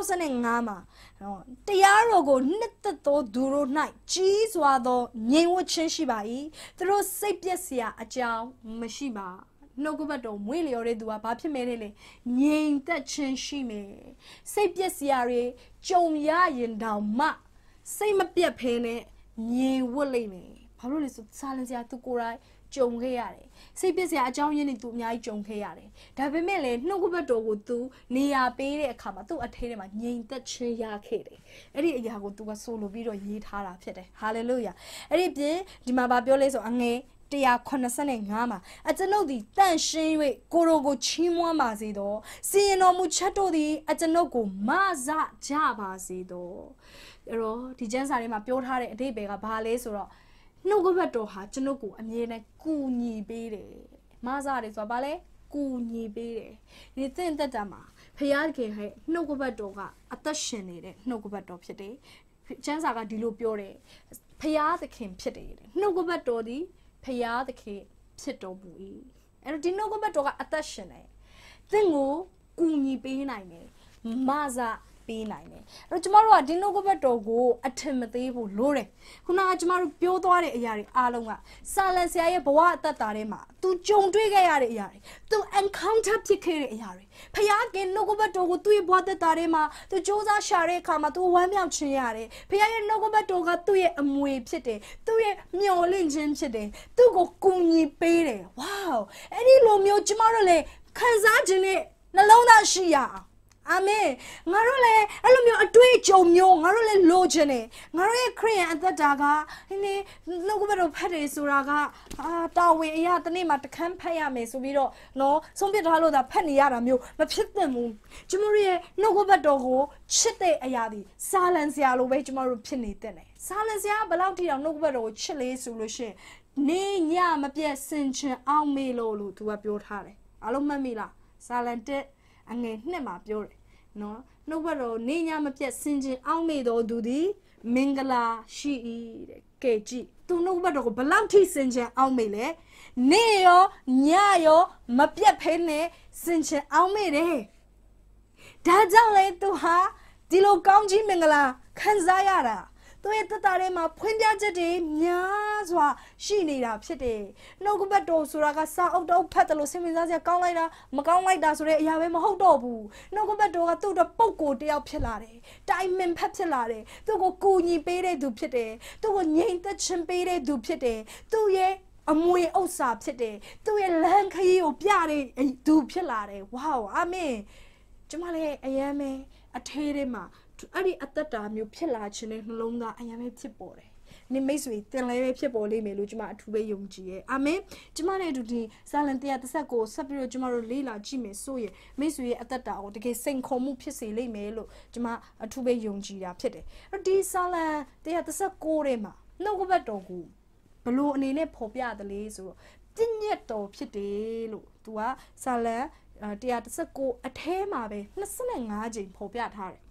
165မှာနော်တရားတော်ကိုနှစ်သက်သောသူတို့၌ကြီးစွာသောငြိမ်ဝှက်ခြင်းရှိပါ၏သူတို့စိတ်ပျက်စရာအကြောင်းမရှိပါနှုတ်ကပတ်တော်မွေးလျော်တဲ့သူကဘာဖြစ်မဲလဲလဲငြိမ်သက်ခြင်းရှိမယ်စိတ်ပျက်စရာတွေကြုံရရင်တောင်မှစိတ်မပြတ်ဖဲနဲ့ငြိမ်ဝတ်လိုက်မယ်ဘာလို့လဲဆိုစားလင်းစရာသူကိုယ်တိုင်ကြုံခဲ့ရတယ်စိတ်ပျက်စရာအကြောင်းရင်းတွေသူအများကြီးကြုံခဲ့ရတယ်ဒါပေမဲ့လည်းနှုတ်ကပတ်တော်ကိုသူနေရာပေးတဲ့အခါမှာသူ့အထဲထဲမှာငြိမ်သက်ခြင်းရခဲ့တယ်အဲ့ဒီအရာကိုသူကဆိုလိုပြီးတော့ရေးထားတာဖြစ်တယ်ဟာလေလုယာအဲ့ဒီပြင်ဒီမှာဗာပြောလဲဆိုအငယ်185မှာအကျွန်ုပ်သည်တန့်ရှင်း၍ကိုရိုကိုချီးမွမ်းပါစေသောစီရင်တော်မူချက်တို့သည်အကျွန်ုပ်ကိုမဆကြပါစေသောအဲ့တော့ဒီကျမ်းစာထဲမှာပြောထားတဲ့အဓိပ္ပာယ်ကဘာလဲဆိုတော့နှုတ်ကပတ်တော်ဟာကျွန်ုပ်ကိုအမြဲတမ်းကူညီပေးတယ်မဆတယ်ဆိုတာဘာလဲကူညီပေးတယ်ဒီသင်သက်တာမှာဖခင်ခင်ဟဲ့နှုတ်ကပတ်တော်ကအသက်ရှင်နေတဲ့နှုတ်ကပတ်တော်ဖြစ်တယ်ကျမ်းစာကဒီလိုပြောတယ်ဖရာသခင်ဖြစ်တယ်နှုတ်ကပတ်တော်သည်ဖရာသခင်ဖြစ်တော်မူ၏အဲ့တော့ဒီနှုတ်ကပတ်တော်ကအသက်ရှင်တယ်သင်ကိုကူညီပေးနိုင်တယ်မာဇာပေးနိုင်တယ်အဲ့တော့ကျမတို့ကဒီနိုကပတ်တော်ကိုအထင်မသေးဘူးလို့တယ်ခုနကကျမတို့ပြောသွားတဲ့အရာတွေအားလုံးကဆာလန်ဆရာရဲ့ဘဝအသက်တာထဲမှာ तू ကြုံတွေ့ခဲ့ရတဲ့အရာတွေ तू encounter ဖြစ်ခဲ့တဲ့အရာတွေဖခင်နိုကပတ်တော်ကိုသူ့ရဲ့ဘဝသက်တာထဲမှာ तू စ조사ရှာတဲ့အခါမှာ तू ဝမ်းမြောက်ခြင်းရတယ်ဖခင်ရဲ့နိုကပတ်တော်ကသူ့ရဲ့အမွေဖြစ်တယ်သူ့ရဲ့မျော်လင့်ခြင်းဖြစ်တယ်သူ့ကိုကူညီပေးတယ်ဝေါအဲ့ဒီလိုမျိုးကျမတို့လည်းခံစားခြင်းနဲ့နှလုံးသားရှိရအောင်အာမင်ငါတို့လည်းအဲ့လိုမျိုးအတွေ့အကြုံမျိုးငါတို့လည်းလိုချင်တယ်ငါတို့ရဲ့ခရိယန်အသက်တာကနည်းနည်းလောက်ကဘက်တော့ဖတ်တယ်ဆိုတာကအာတာဝန်အရာတနေ့မှာတခန်းဖတ်ရမယ်ဆိုပြီးတော့နော်ဆုံးဖြတ်ထားလို့သာဖတ်နေရတာမျိုးမဖြစ်သင့်ဘူးကျမတို့ရဲ့လောက်ကဘက်တော်ကိုချစ်တဲ့အရာဒီစာလန်စရာလိုပဲကျမတို့ဖြစ်နေတဲ့စာလန်စရာဘယ်လောက်ထိအောင်လောက်ကဘက်တော်ကိုချစ်လေးဆိုလို့ရှင်နေညမပြတ်စင်ချင်အောင်မေလို့လို့သူကပြောထားတယ်အားလုံးမှတ်မိလားစာလန်တက်အငယ်နှစ်မှာပြောတယ်နော်နှုတ်ဘတော်နေညာမပြတ်စင်ခြင်းအောင့်မေ့တော်သူသည်မင်္ဂလာရှိ၏တဲ့ကဲကြည့်သူနှုတ်ဘတော်ကိုဘလောက်ထိစင်ခြင်းအောင့်မေ့လဲနေရောညရော မပြတ်ဖဲနဲ့စင်ခြင်းအောင့်မေ့တယ်ဒါကြောင့်လေသူဟာဒီလိုကောင်းကြီးမင်္ဂလာခံစားရတာသူ့ရဲ့တတထဲမှာဖွင့်ပြချက်တွေများစွာ ရှိနေတာဖြစ်တယ်။နှုတ်ကပတ်တော်ဆိုတာကစာအုပ်တော့ဖတ်တယ်လို့စင်မစားစရာကောင်းလိုက်တာမကောင်းလိုက်တာဆိုတဲ့အရာပဲမဟုတ်တော့ဘူး။နှုတ်ကပတ်တော်ကသူ့တော့ပုံကိုတယောက်ဖြစ်လာတယ်။ timing ဖတ်ဖြစ်လာတယ်။သူ့ကိုကူညီပေးတဲ့သူဖြစ်တယ်။သူ့ကိုငြိမ်သက်ခြင်းပေးတဲ့သူဖြစ်တယ်။သူ့ရဲ့အမွေဥစ္စာဖြစ်တယ်သူ့ရဲ့လမ်းခရီးကိုပြတဲ့သူဖြစ်လာတယ်ဝါးအာမင်ကျမလည်းအယမ်းပဲအထဲထဲမှာအဲ့ဒီအသက်တာမျိုးဖြစ်လာခြင်းနဲ့နှလုံးသားအယံပဲဖြစ်ပေါ်တယ်နိမိတ်ဆွေတင်လဲပဲဖြစ်ပေါ်လိမ့်မယ်လို့ကျွန်မအထူးပဲယုံကြည်ရဲ့အာမင်ကျွန်မနဲ့အတူဒီဇာလန်139ကိုဆက်ပြီးတော့ကျွန်မတို့လေ့လာကြည့်မယ်ဆိုရင်မိတ်ဆွေရဲ့အသက်တာကိုတကယ်စိန်ခေါ်မှုဖြစ်စေလိမ့်မယ်လို့ကျွန်မအထူးပဲယုံကြည်တာဖြစ်တယ်အဲ့ဒီဇာလန်139ထဲမှာနှုတ်ကပတ်တော်ကိုဘလို့အနေနဲ့ဖော်ပြတယ်လေဆိုတော့တင့်ညက်တော်ဖြစ်တယ်လို့သူကဇာလန်119အထဲမှာပဲ25ကြိမ်ဖော်ပြထားတယ်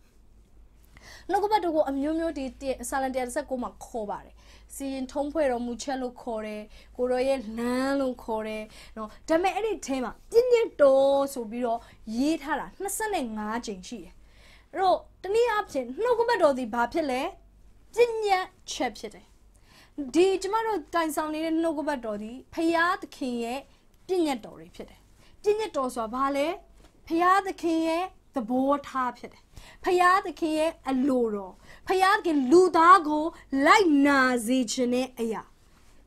နှုတ်ကပတ်တော်ကိုအမျိုးမျိုးဒီဆာလန်119မှာခေါ်ပါတယ်စီရင်ထုံးဖွဲ့တော်မူချက်လို့ခေါ်တယ်ကိုရောရဲ့လမ်းလို့ခေါ်တယ်နော်ဒါပေမဲ့အဲ့ဒီထဲမှာပြင်းပြတော်ဆိုပြီးတော့ရေးထားတာ25ကြိမ်ရှိတယ်အဲ့တော့တနည်းအားဖြင့်နှုတ်ကပတ်တော်ဒီဘာဖြစ်လဲပြင်းညက်ချက်ဖြစ်တယ်ဒီကျမတို့တိုင်ဆောင်နေတဲ့နှုတ်ကပတ်တော်ဒီဖရာသခင်ရဲ့ပြည့်ညက်တော်တွေဖြစ်တယ်ပြည့်ညက်တော်ဆိုတာဘာလဲဖရာသခင်ရဲ့သဘောထားဖြစ်တယ်ဖယားသခင်ရဲ့အလိုတော်ဖယားသခင် လူသားကို လိုက်နာစေခြင်းနဲ့အရာ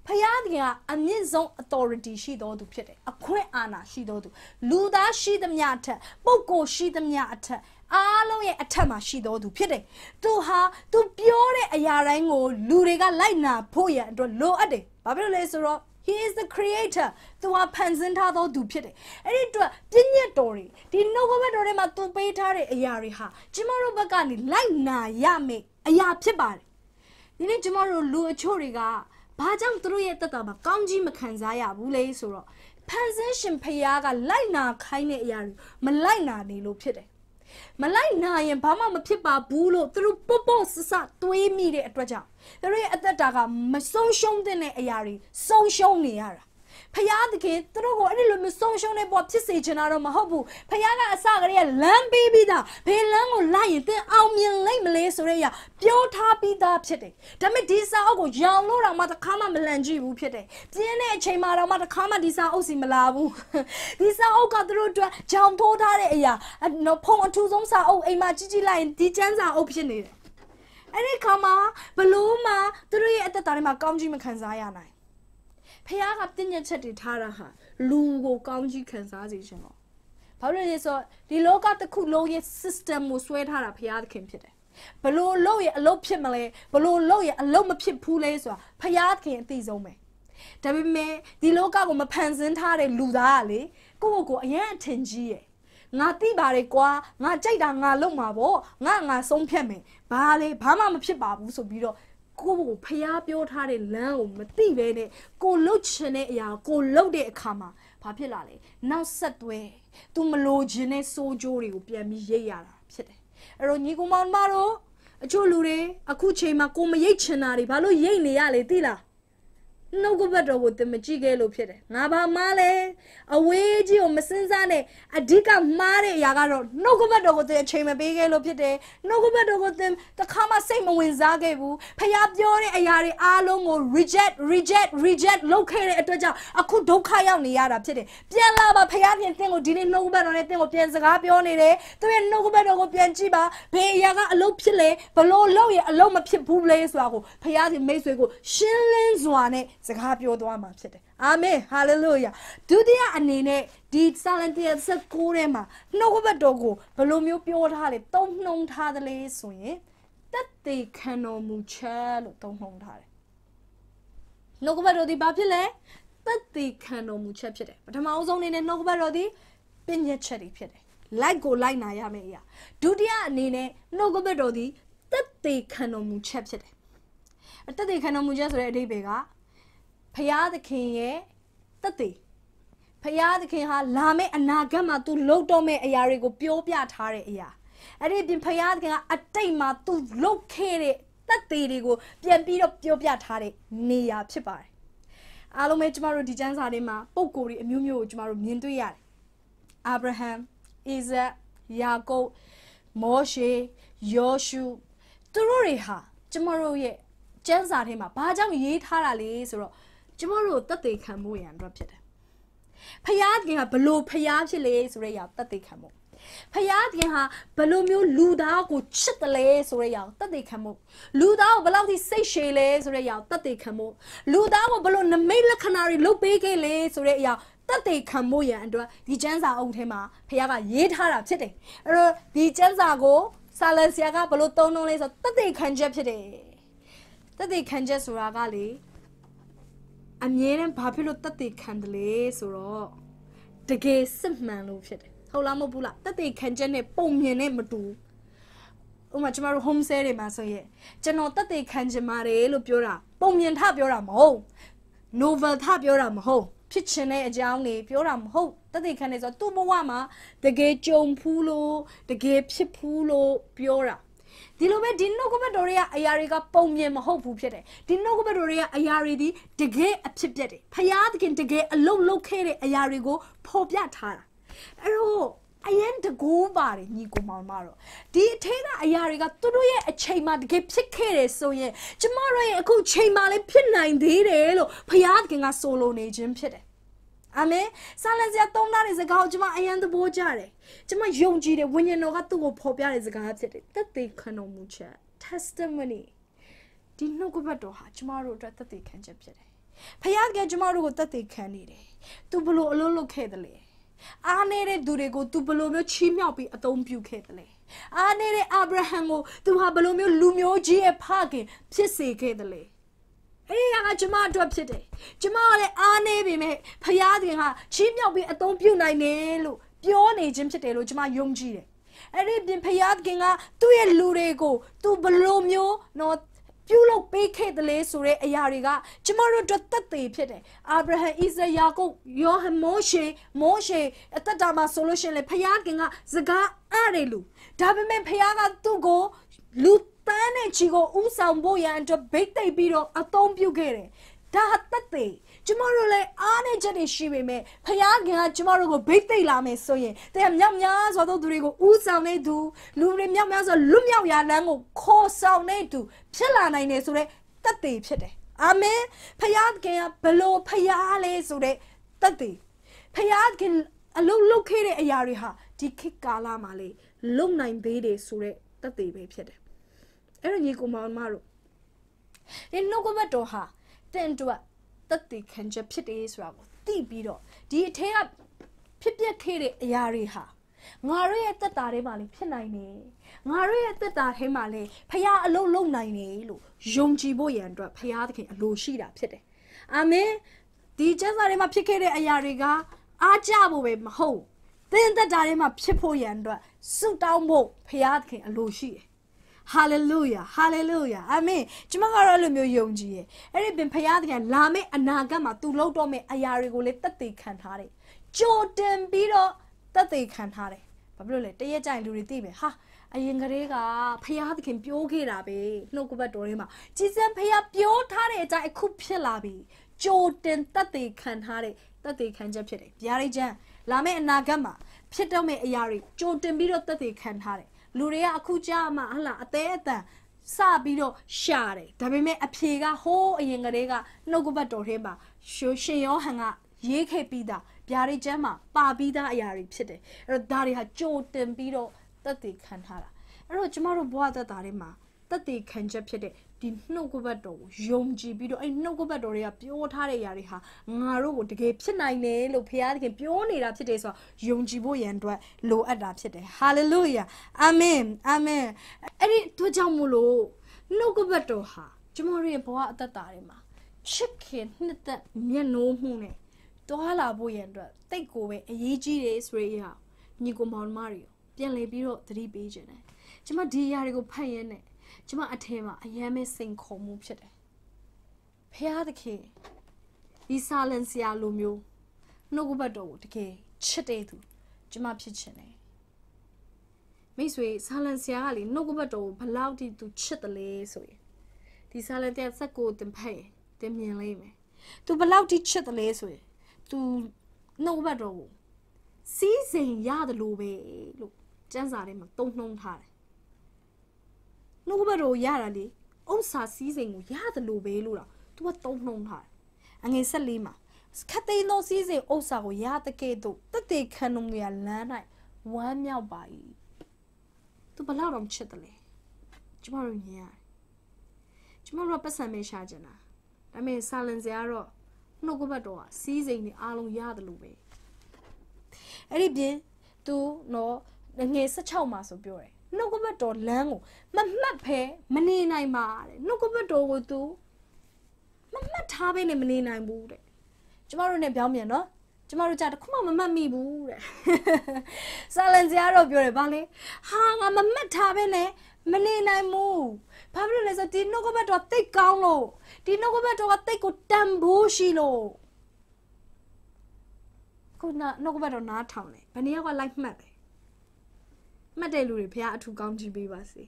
ဖယားသခင်ကအမြင့်ဆုံး authority ရှိတော်သူဖြစ်တယ်အခွင့်အာဏာရှိတော်သူလူသားရှိသမျှအထက် ပုဂ္ဂိုလ်ရှိသမျှအထက် အားလုံးရဲ့အထက်မှာရှိတော်သူဖြစ်တယ်သူဟာသူပြောတဲ့အရာတိုင်းကို လူတွေကလိုက်နာဖို့ရန်အတွက်လိုအပ်တယ်ဘာဖြစ်လို့လဲဆိုတော့ he is the creator သူကဖန်ဆင်းထားသောသူဖြစ်တယ်အဲ့ဒီအတွက်ပြည့်ညက်တော်တွေဒီနှုတ်ကပတ်တော်တွေမှာသူပေးထားတဲ့အရာတွေဟာကျမတို့ဘက်ကနေလိုက်နာရမယ်အရာဖြစ်ပါတယ်ဒီနေ့ကျမတို့လူအချို့တွေကဘာကြောင့်သူတို့ရဲ့တက်တာမှာကောင်းကြီးမခံစားရဘူးလဲဆိုတော့ဖန်ဆင်းရှင်ဖရားကလိုက်နာခိုင်းတဲ့အရာတွေမလိုက်နာနေလို့ဖြစ်တယ်မလိုက်နာရင်ဘာမှမဖြစ်ပါဘူးလို့သူတို့ပေါ့ပေါ့ဆဆတွေးမိတဲ့အတွက်ကြောင့်သူတို့ရဲ့အသက်တာကမဆုံးရှုံးတဲ့အရာတွေဆုံးရှုံးနေရတာဖယားသခင်သူတို့ကိုအဲ့ဒီလိုမျိုးဆုံးရှုံးတဲ့ပေါ်ဖြစ်စေချင်တာတော့မဟုတ်ဘူးဖယားကအစကတည်းကလမ်းပေးပြီးသားဘယ်လမ်းကိုလိုက်ရင်သင်အောင်မြင်လိမ့်မလဲဆိုတဲ့အရာပြောထားပြီးသားဖြစ်တယ်ဒါပေမဲ့ဒီစာအုပ်ကိုရောင်လို့တော့မှတစ်ခါမှမလန်ကြည့်ဘူးဖြစ်တယ်ပြင်းတဲ့အချိန်မှတော့မှတစ်ခါမှဒီစာအုပ်စီမလာဘူးဒီစာအုပ်ကသူတို့အတွက်ကြောင်ထိုးထားတဲ့အရာဖုံအထူးဆုံးစာအုပ်အိမ်မှာကြည့်ကြည့်လိုက်ရင်ဒီကျမ်းစာအုပ်ဖြစ်နေတယ်အဲ့ဒီခါမှာဘလို့မှသူတို့ရဲ့အသက်တာထဲမှာကောင်းကြီးမခံစားရနိုင်ဖခင်ကပြည့်ညက်ချက်တွေထားတာဟာလူကိုကောင်းကြီးခံစားစေခြင်းပေါ့ဘာလို့လဲဆိုတော့ဒီလောကတစ်ခုလုံးရဲ့ system ကိုဆွဲထားတာဖခင်သခင်ဖြစ်တယ်ဘလို့လို့ရဲ့အလုပ်ဖြစ်မလဲဘလို့လို့ရဲ့အလုပ်မဖြစ်ဘူးလဲဆိုတာဖခင်သခင်အသိဆုံးပဲဒါပေမဲ့ဒီလောကကိုမဖန်ဆင်းထားတဲ့လူသားကလေကိုယ့်ကိုယ်ကိုအရန်အထင်ကြီးရဲ့ငါတိပါတယ်ကွာငါကြိုက်တာငါလုပ်မှာပေါ့ငါငါဆုံးဖြတ်မယ်ဘာလဲဘာမှမဖြစ်ပါဘူးဆိုပြီးတော့ကိုကိုဖျားပြောထားတဲ့လမ်းကိုမသိဘဲနဲ့ကိုလှုပ်ချင်တဲ့အရာကိုလှုပ်တဲ့အခါမှာဘာဖြစ်လာလဲနောက်ဆက်တွဲ तू မလိုချင်တဲ့စိုးကြိုးတွေကိုပြန်ပြီးရိတ်ရတာဖြစ်တယ်အဲ့တော့ညီကောင်မတို့အချို့လူတွေအခုချိန်မှာကိုမရိတ်ချင်တာတွေဘာလို့ရိတ်နေရလဲသိလားနှုတ်ကပတ်တော်ကိုသင်မကြည့်ခဲ့လို့ဖြစ်တယ်ငါဘာမှလဲအဝေးကြီးကိုမစင်းစားနဲ့အဓိကမှားတဲ့အရာကတော့နှုတ်ကပတ်တော်ကိုသင်အချိန်မပေးခဲ့လို့ဖြစ်တယ်နှုတ်ကပတ်တော်ကိုသင်တစ်ခါမှစိတ်မဝင်စားခဲ့ဘူးဖခင်ပြောတဲ့အရာတွေအားလုံးကို reject reject reject လုပ်ခဲ့တဲ့အတွက်ကြောင့်အခုဒုက္ခရောက်နေရတာဖြစ်တယ်ပြန်လာပါဖခင်ပြန်သင်ကိုဒီနေ့နှုတ်ကပတ်တော်နဲ့သင်ကိုပြန်စကားပြောနေတယ်သူရဲ့နှုတ်ကပတ်တော်ကိုပြန်ကြည့်ပါဘယ်အရာကအလုပ်ဖြစ်လဲဘလို့လုပ်ရင်အလုပ်မဖြစ်ဘူးလဲဆိုတာကိုဖခင်မိတ်ဆွေကို ရှင်းလင်းစွာနဲ့စကားပြောသွားမှာဖြစ်တယ်အာမင်ဟာလေလုယာဒုတိယအနေနဲ့ဒီ Salentia 19ထဲမှာနှုတ်ကပတ်တော်ကိုဘယ်လိုမျိုးပြောထားလဲသုံးနှုံထားသလဲဆိုရင်တက်သေးခံတော်မူချက်လို့သုံးနှုံထားတယ်နှုတ်ကပတ်တော်ဒီဘာဖြစ်လဲသက်သေခံတော်မူချက်ဖြစ်တယ်ပထမအဆုံးအနေနဲ့နှုတ်ကပတ်တော်ဒီပညာချက်တွေဖြစ်တယ်လိုက်ကိုလိုက်နာရမယ့်အရာဒုတိယအနေနဲ့နှုတ်ကပတ်တော်ဒီသက်သေခံတော်မူချက်ဖြစ်တယ်အသက်သေခံတော်မူချက်ဆိုတဲ့အဓိပ္ပာယ်ကဖရာသခင်ရဲ့တသက်ဖရာသခင်ဟာလာမယ့်အနာဂတ်မှာ तू လုပ်တော့မယ့်အရာတွေကို ပြောပြထားတဲ့အရာအဲ့ဒီပြင်ဖရာသခင်ကအတိတ်မှာ तू လုပ်ခဲ့တဲ့သက်သေးတွေကိုပြန်ပြီးတော့ပြောပြထားတဲ့နေရာ ဖြစ်ပါတယ်အားလုံးပဲကျမတို့ဒီကျမ်းစာထဲမှာပုံကိုယ်တွေအမျိုးမျိုးကိုကျမတို့မြင်တွေ့ရတယ်အာဗြဟံဣဇက်ယာကုပ်မောရှေယောရှုသူတို့တွေဟာကျမတို့ရဲ့ကျမ်းစာထဲမှာဘာကြောင့်ရေးထားတာလဲဆိုတော့ကျမတို့တက်သေးခံဖို့ရန်အတွက်ဖြစ်တယ်ဖယားခင်ကဘလို့ဖယားဖြစ်လေဆိုတဲ့အရာတက်သေးခံဖို့ဖယားခင်ဟာဘလို့မျိုးလူသားကိုချစ်တယ်လေဆိုတဲ့အရာတက်သေးခံဖို့လူသားကိုဘလောက်ထိစိတ်ရှည်လဲဆိုတဲ့အရာတက်သေးခံဖို့လူသားကိုဘလို့နမိတ်လက္ခဏာတွေလုပ်ပေးခဲ့လေဆိုတဲ့အရာတက်သေးခံဖို့ရန်အတွက်ဒီကျမ်းစာအုပ်ထဲမှာဖယားကရေးထားတာဖြစ်တယ်အဲ့တော့ဒီကျမ်းစာကိုဆာလန်ဆီယာကဘလို့သုံးလုံးလဲဆိုတော့တက်သေးခံချက်ဖြစ်တယ်တက်သေးခံချက်ဆိုတာကလေအမြဲတမ်းဘာဖြစ်လို့တက်သေးခံတယ်လဲဆိုတော့တကယ်စစ်မှန်လို့ဖြစ်တယ်ဟုတ်လားမဟုတ်ဘူးလားတက်သေးခံချက်နဲ့ပုံမြင်နဲ့မတူဥပမာကျမတို့ home sale တွေမှာဆိုရင်ကျွန်တော်တက်သေးခံချင်ပါတယ်လို့ပြောတာပုံမြင်ထပြောတာမဟုတ် novel ထပြောတာမဟုတ်ဖြစ်ချင်တဲ့အကြောင်းတွေပြောတာမဟုတ်တက်သေးခံနေဆိုတော့သူ့ဘဝမှာတကယ်ကြုံဖူးလို့တကယ်ဖြစ်ဖူးလို့ပြောတာဒီလိုပဲဒီနှုတ်ကပတ်တော်တွေကအရာတွေကပုံမြင်မဟုတ်ဘူးဖြစ်တယ်ဒီနှုတ်ကပတ်တော်တွေကအရာတွေဒီတကယ်အဖြစ်ပြက်တယ်ဖျားသခင်တကယ်အလုံးလုံးခဲ့တဲ့အရာတွေကိုဖော်ပြထားတာအဲ့တော့အရင်တကူပါတယ်ညီကိုမောင်မတော့ဒီအထဲကအရာတွေကသူတို့ရဲ့အချိန်မှတကယ်ဖြစ်ခဲ့တယ်ဆိုရင်ကျမတို့ရဲ့အခုချိန်မှလည်းဖြစ်နိုင်သေးတယ်လို့ဖျားသခင်ကဆိုလိုနေခြင်းဖြစ်တယ်အာမင်ဆာလန်စရာသုံးသားတဲ့စကားကိုကျွန်မအယံသဘောကျတယ်ကျွန်မယုံကြည်တယ်ဝိညာဉ်တော်ကသူ့ကိုဖော်ပြတဲ့စကားဖြစ်တယ်သက်သေခံတော်မူချက် testimony ဒီနှုတ်ကပတ်တော်ဟာကျွန်မတို့အတွက်သက်သေခံချက်ဖြစ်တယ်ဖခင်ကကျွန်မတို့ကိုသက်သေခံနေတယ်သူဘလို့အလုပ်လုပ်ခဲ့တယ်လေအားနေတဲ့သူတွေကိုသူဘလို့မျိုးချီးမြှောက်ပြီးအသုံးပြုခဲ့တယ်လေအားနေတဲ့အာဗြဟံကိုသူဟာဘလို့မျိုးလူမျိုးကြီးရဲ့ဖခင်ဖြစ်စေခဲ့တယ်လေအေးရကကျမအတွက်ဖြစ်တယ်ကျမကလည်းအားနေပေမဲ့ဖရာသခင်ကချီးမြှောက်ပြီးအသုံးပြုနိုင်တယ်လို့ပြောနေခြင်းဖြစ်တယ်လို့ကျမယုံကြည်တယ်အဲ့ဒီပြင်ဖရာသခင်ကသူ့ရဲ့လူတွေကိုသူဘလို့မျိုးနော်ပြုလုပ်ပေးခဲ့တယ်လေဆိုတဲ့အရာတွေကကျမတို့အတွက်သက်သေဖြစ်တယ်အာဗြဟံဣဇာယာကုပ်ယောဟမိုးရှေမိုးရှေအသက်တာမှာဆိုလို့ရှိရင်လေဖခင်က စကားအားတယ်လူဒါပေမဲ့ဖခင်ကသူ့ကိုလူတန်းနဲ့ချီကိုဥဆောင်ဖို့ရန်အတွက်ဘိတ်သိပ်ပြီးတော့အသုံးပြုခဲ့တယ်ဒါသက်သက်ကျမတို့လည်းအားနဲ့ချက်တွေရှိပေမဲ့ဖခင်ကကျမတို့ကိုဗိတ်သိက်လာမယ်ဆိုရင်တဲ့မြောက်များစွာသောသူတွေကိုဥဆောင်နေသူလူတွေမြောက်များစွာလွတ်မြောက်ရာလမ်းကိုခေါ်ဆောင်နေသူဖြစ်လာနိုင်တယ်ဆိုတဲ့သက်သေဖြစ်တယ်အာမင် ဖခင်ကဘလို့ဖခင်လဲဆိုတဲ့သက်သေဖခင်အလုံးလုံးခဲ့တဲ့အရာတွေဟာဒီခေတ်ကာလမှာလေလုံနိုင်သေးတယ်ဆိုတဲ့သက်သေပဲဖြစ်တယ်အဲ့တော့ညီကိုမောင်မတို့ဒီနှုတ်ကပတ်တော်ဟာတင့်အတွက်တက်တည်ခံချက်ဖြစ်တယ်ဆိုတာကိုသိပြီးတော့ဒီအထက်ကဖြစ်ပျက်ခဲ့တဲ့အရာတွေဟာငါတို့ရဲ့တက်တာထဲမှာလည်းဖြစ်နိုင်တယ်။ငါတို့ရဲ့တက်တာထဲမှာလည်းဖះအလုံးလုံးနိုင်တယ်လို့ယုံကြည်ဖို့ရန်အတွက်ဖះသခင်အလိုရှိတာဖြစ်တယ်။အာမင်ဒီကျမ်းစာထဲမှာဖြစ်ခဲ့တဲ့အရာတွေကအားကြဖို့ပဲမဟုတ်။သင်တက်တာထဲမှာဖြစ်ဖို့ရန်အတွက်ဆုတောင်းဖို့ဖះသခင်အလိုရှိတယ်ဟာလေလုယာဟာလေလုယာအာမင်ကျမကတော့အဲ့လိုမျိုးယုံကြည်ရဲ့အဲ့ဒီပင်ဖခင်တခင်လာမယ့်အနာဂတ်မှာသူလောက်တော့မယ့်အရာတွေကိုလေတသက်ခံထားတယ်ကြိုတင်ပြီးတော့တသက်ခံထားတယ်ဘာဖြစ်လို့လဲတရက်ကြိုင်လူတွေသိမယ်ဟာအရင်ကလေးကဖရာသခင်ပြောခဲ့တာပဲနှုတ်ကပတ်တော်ထဲမှာကြီးစံဖရာပြောထားတဲ့အတိုင်းအခုဖြစ်လာပြီကြိုတင်တက်သေးခံထားတဲ့တက်သေးခံချက်ဖြစ်တယ်ဗျာဒိတ်ချမ်းလာမယ့်အနာဂတ်မှာဖြစ်တော့မယ့်အရာတွေကြိုတင်ပြီးတော့တက်သေးခံထားတယ်လူတွေကအခုကြားမှဟလာအသေးအတန်စပြီးတော့ရှာတယ်ဒါပေမဲ့အဖြေကဟိုးအရင်ကတည်းကနှုတ်ကပတ်တော်ထဲမှာရှင်ယောဟန်က ရေးခဲ့ပြီးသားဗျာဒိတ်ကျမ်းမှာပါပြီးသားအရာတွေဖြစ်တယ်အဲ့တော့ဒါတွေဟာကြိုတင်ပြီးတော့တသက်ခံထားတာအဲ့တော့ကျမတို့ဘဝသက်တာထဲမှာတသက်ခံချက်ဖြစ်တဲ့ဒီနှုတ်ကပတ်တော်ကိုယုံကြည်ပြီးတော့အဲ့နှုတ်ကပတ်တော်တွေကပြောထားတဲ့ຢာတွေဟာငါတို့ကိုတကယ်ဖြစ်နိုင်တယ်လို့ဖခင်သခင်ပြောနေတာဖြစ်တယ်ဆိုတော့ယုံကြည်ဖို့ရန်အတွက်လိုအပ်တာဖြစ်တယ်ဟာလေလုယာအာမင်အာမင်အဲ့ဒီတို့ကြောင့်မို့လို့နှုတ်ကပတ်တော်ဟာကျွန်တော်တို့ရဲ့ဘဝအတ္တတာတွေမှာချစ်ခင်နှစ်သက်မျက်နှိုးမှုနဲ့တွာလာဖို့ရန်အတွက်တိတ်ကိုပဲအရေးကြီးတယ်ဆိုရရညီကိုမောင်မတွေပြန်လည်ပြီးတော့သတိပေးခြင်းတယ်ကျွန်မဒီຢာတွေကိုဖတ်ရင်းနဲ့ကျမအထဲမှာအယမ်းပဲစိန်ခေါ်မှုဖြစ်တယ်ဖះသခင်ဒီ silencer လိုမျိုးနှုတ်ကပတ်တော်ကိုတကယ်ချစ်တဲ့သူကျမဖြစ်ချင်တယ်မိတ်ဆွေ silencer ကလေနှုတ်ကပတ်တော်ကိုဘလောက်ထိသူချစ်တယ်လဲဆိုရင်ဒီ silencer စက်ကိုတင်ဖက်တင်မြင်လိမ့်မယ်သူဘလောက်ထိချစ်တယ်လဲဆိုရင်သူနှုတ်ကပတ်တော်ကိုစီးစိမ်ရတယ်လို့ပဲလို့စံစာထဲမှာတုံ့နှုံထားတယ်နှုတ်ဘက်တော်ရတာလေဥစ္စာစည်းစိမ်ကိုရတယ်လို့ပဲလို့တော့ तू ကသုံးနှုံးထားအငယ်၁၄မှာခတ်သိန်းသောစည်းစိမ်ဥစ္စာကိုရတဲ့ကဲ့သို့တတ်သေးခံလို့ရလမ်း၌ဝမ်းမြောက်ပါ၏သူဘလောက်တော့ချစ်တယ်လေကျမတို့မြင်ရတယ်ကျမတို့ကပတ်စံမဲရှာကြတာဒါပေမဲ့ဆာလန်စရာတော့နှုတ်ကပတ်တော်ကစီးစိမ်နေအားလုံးရတယ်လို့ပဲအဲ့ဒီပြင်သူတော့ငွေ16မှာဆိုပြောတယ်နှုတ်ကပတ်တော်လမ်းကိုမမှတ်ဖဲမနေနိုင်ပါတဲ့နှုတ်ကပတ်တော်ကိုသူမမှတ်ထားပဲနဲ့မနေနိုင်ဘူးတဲ့ကျမတို့နဲ့ပြောင်းပြန်နော်ကျမတို့ကြတခုမှမမှတ်မိဘူးတဲ့ဆာလန်စရာတော့ပြောတယ်ဗောလေဟာငါမမှတ်ထားပဲနဲ့မနေနိုင်ဘူးဘာဖြစ်လို့လဲဆိုဒီနှုတ်ကပတ်တော်တိတ်ကောင်းလို့ဒီနှုတ်ကပတ်တော်ကတိတ်ကိုတန်ဖိုးရှိလို့ခုနနှုတ်ကပတ်တော်နားထောင်တယ်ဘယ်နည်းကလိုက်မှတ်တယ်မှတ်တဲ့လူတွေဖခင်အထူးကောင်းချီးပေးပါစေ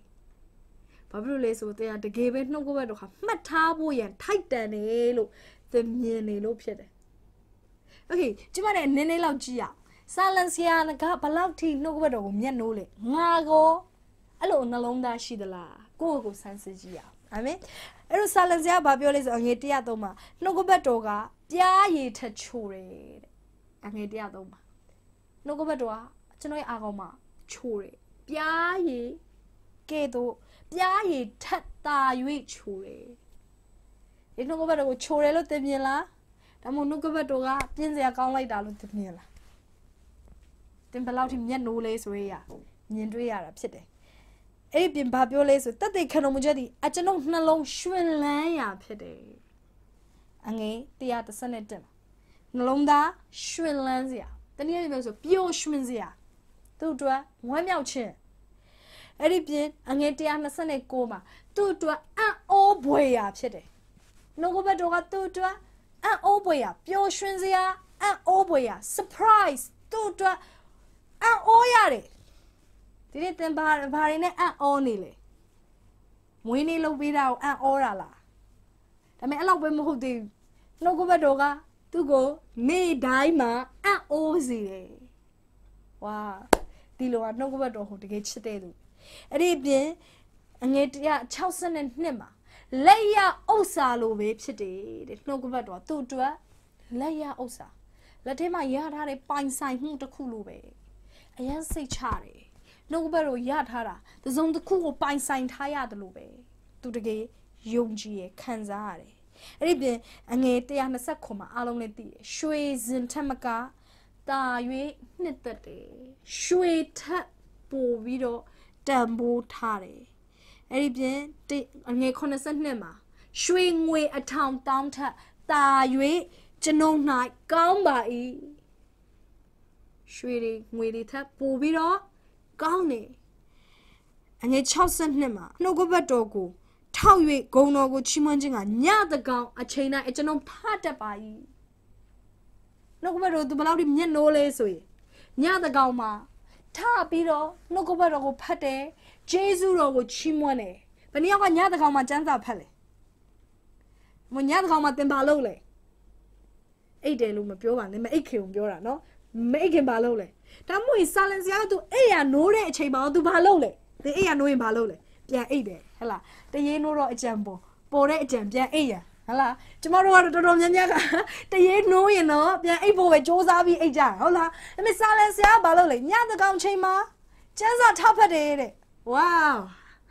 ။ဘာဖြစ်လို့လဲဆိုတော့တကယ်ပဲနှုတ်ကပတ်တော်ဟာမှတ်ထားဖို့ရန်ထိုက်တန်တယ်လို့သင်မြင်နေလို့ဖြစ်တယ်။ Okay ကျမလည်းနည်းနည်းလောက်ကြည့်ရအောင်။ silence ရကဘလောက်ထိနှုတ်ကပတ်တော်ကိုမျက်နှိုးလဲ။ငါကောအဲ့လိုနှလုံးသားရှိသလား။ကိုယ့်ကိုယ်ကိုစမ်းစစ်ကြည့်ရအောင်။အာမင်။အဲ့တော့ silence ကဘာပြောလဲဆိုတော့ငွေ103မှာနှုတ်ကပတ်တော်ကပြားရည်ထချိုတယ်တဲ့။ငွေ103မှာနှုတ်ကပတ်တော်ကကျွန်တော်ရဲ့အာကောင်မှာချိုးတယ်ပြားရည်ကဲ့သို့ပြားရည်ထက်သာ၍ချိုးတယ်ဒီနှုတ်ကပတ်တော်ကိုချိုးတယ်လို့သင်မြင်လားဒါမှမဟုတ်နှုတ်ကပတ်တော်ကပြင်းစရာကောင်းလိုက်တာလို့သင်မြင်လားသင်ဘယ်လောက်ထိမျက်နှိုးလဲဆိုရရမြင်တွေ့ရတာဖြစ်တယ်အဲ့ဒီပြင်ဘာပြောလဲဆိုတက်တဲ့ခံတော်မူချက်ဒီအကျွန်ုပ်နှလုံးရှင်လန်းရာဖြစ်တယ်အငယ်131နှလုံးသားရှင်လန်းစရာတနည်းပြောဆိုပျော်ရွှင်စရာသူ့အတွက်ဝမ်းမြောက်ခြင်းအဲ့ဒီပြင်အငယ်126မှာသူ့အတွက်အံ့ဩဘွယ်ရာဖြစ်တယ်နှုတ်ကပတ်တော်ကသူ့အတွက်အံ့ဩဘွယ်ရာပျော်ရွှင်စရာအံ့ဩဘွယ်ရာ surprise သူ့အတွက်အံ့ဩရတယ်ဒီနေ့သင်ဘာဘာတွေနဲ့အံ့ဩနေလဲမွေးနေ့လုပ်ပေးတာကိုအံ့ဩတာလားဒါပေမဲ့အဲ့လောက်ပဲမဟုတ်သေးဘူးနှုတ်ကပတ်တော်ကသူ့ကိုနေ့တိုင်းမှာအံ့ဩစေတယ်ဝါဒီလိုကနှုတ်ကပတ်တော်ကိုတကယ်ချစ်တဲ့သူအဲ့ဒီပြင်အငယ်162မှာလက်ရဥစ္စာလိုပဲဖြစ်တယ်တဲ့နှုတ်ကပတ်တော်သူ့အတွက်လက်ရဥစ္စာလက်ထဲမှာရထားတဲ့ပိုင်ဆိုင်မှုတစ်ခုလိုပဲအရင်စိတ်ချတယ်နှုတ်ကပတ်တော်ရထားတာတစုံတစ်ခုကိုပိုင်ဆိုင်ထားရတယ်လို့ပဲ သူတကယ်ယုံကြည်ရခံစားရတယ်အဲ့ဒီပြင်အငယ်129မှာအားလုံးလည်းသိတယ်ရွှေစင်ထက်မကတာ၍နှစ်သက်တယ်ရွှေထက်ပိုပြီးတော့တန်ဖိုးထားတယ်အဲ့ဒီပြင်အငွေ82မှာရွှေငွေအထောင်တောင်းထက်တာ၍ကျွန်ုပ်၌ကောင်းပါ၏ရွှေတွေငွေတွေထက်ပိုပြီးတော့ကောင်းတယ်အငွေ62မှာနှုတ်ကပတ်တော်ကိုထောက်၍ဂုံတော်ကိုချီးမွမ်းခြင်းကညတကောင်အချိန်တိုင်းအကျွန်ုပ်ဖတ်တတ်ပါ၏နှုတ်ကပတ်တော်သူဘယ်လောက်ထိမြင့်နိုးလဲဆိုရင်ညတကောင်မှာထပြီးတော့နှုတ်ကပတ်တော်ကိုဖတ်တယ်ဂျေဇုတော်ကိုချီးမွမ်းတယ်ဘယ်နှစ်ယောက်ကညတကောင်မှာစံစာဖတ်လဲမညတကောင်မှာသင်ပါလို့လဲအိတ်တယ်လို့မပြောပါနဲ့မအိတ်ခင်ကိုပြောတာနော်မအိတ်ခင်ပါလို့လဲဒါမှမဟုတ် silence ရသူအဲ့ရနိုးတဲ့အချိန်မှာသူဘာလုပ်လဲဒီအဲ့ရနိုးရင်ဘာလုပ်လဲပြန်အိတ်တယ်ဟဲ့လားတရေနိုးတော့အကြံပေါ်ပေါ်တဲ့အကြံပြန်အိတ်ရဟလားကျမတို့ကတော့တော်တော်များများကတရေနိုးရင်တော့ပြန်အိပ်ဖို့ပဲစ조사ပြီးအိပ်ကြတာဟုတ်လားဒါပေမဲ့စာလန်ဆရာကဘာလုပ်လဲညတကောင်ချိန်မှာကျန်းစာထောက်ဖတ်တယ်တဲ့ဝေါ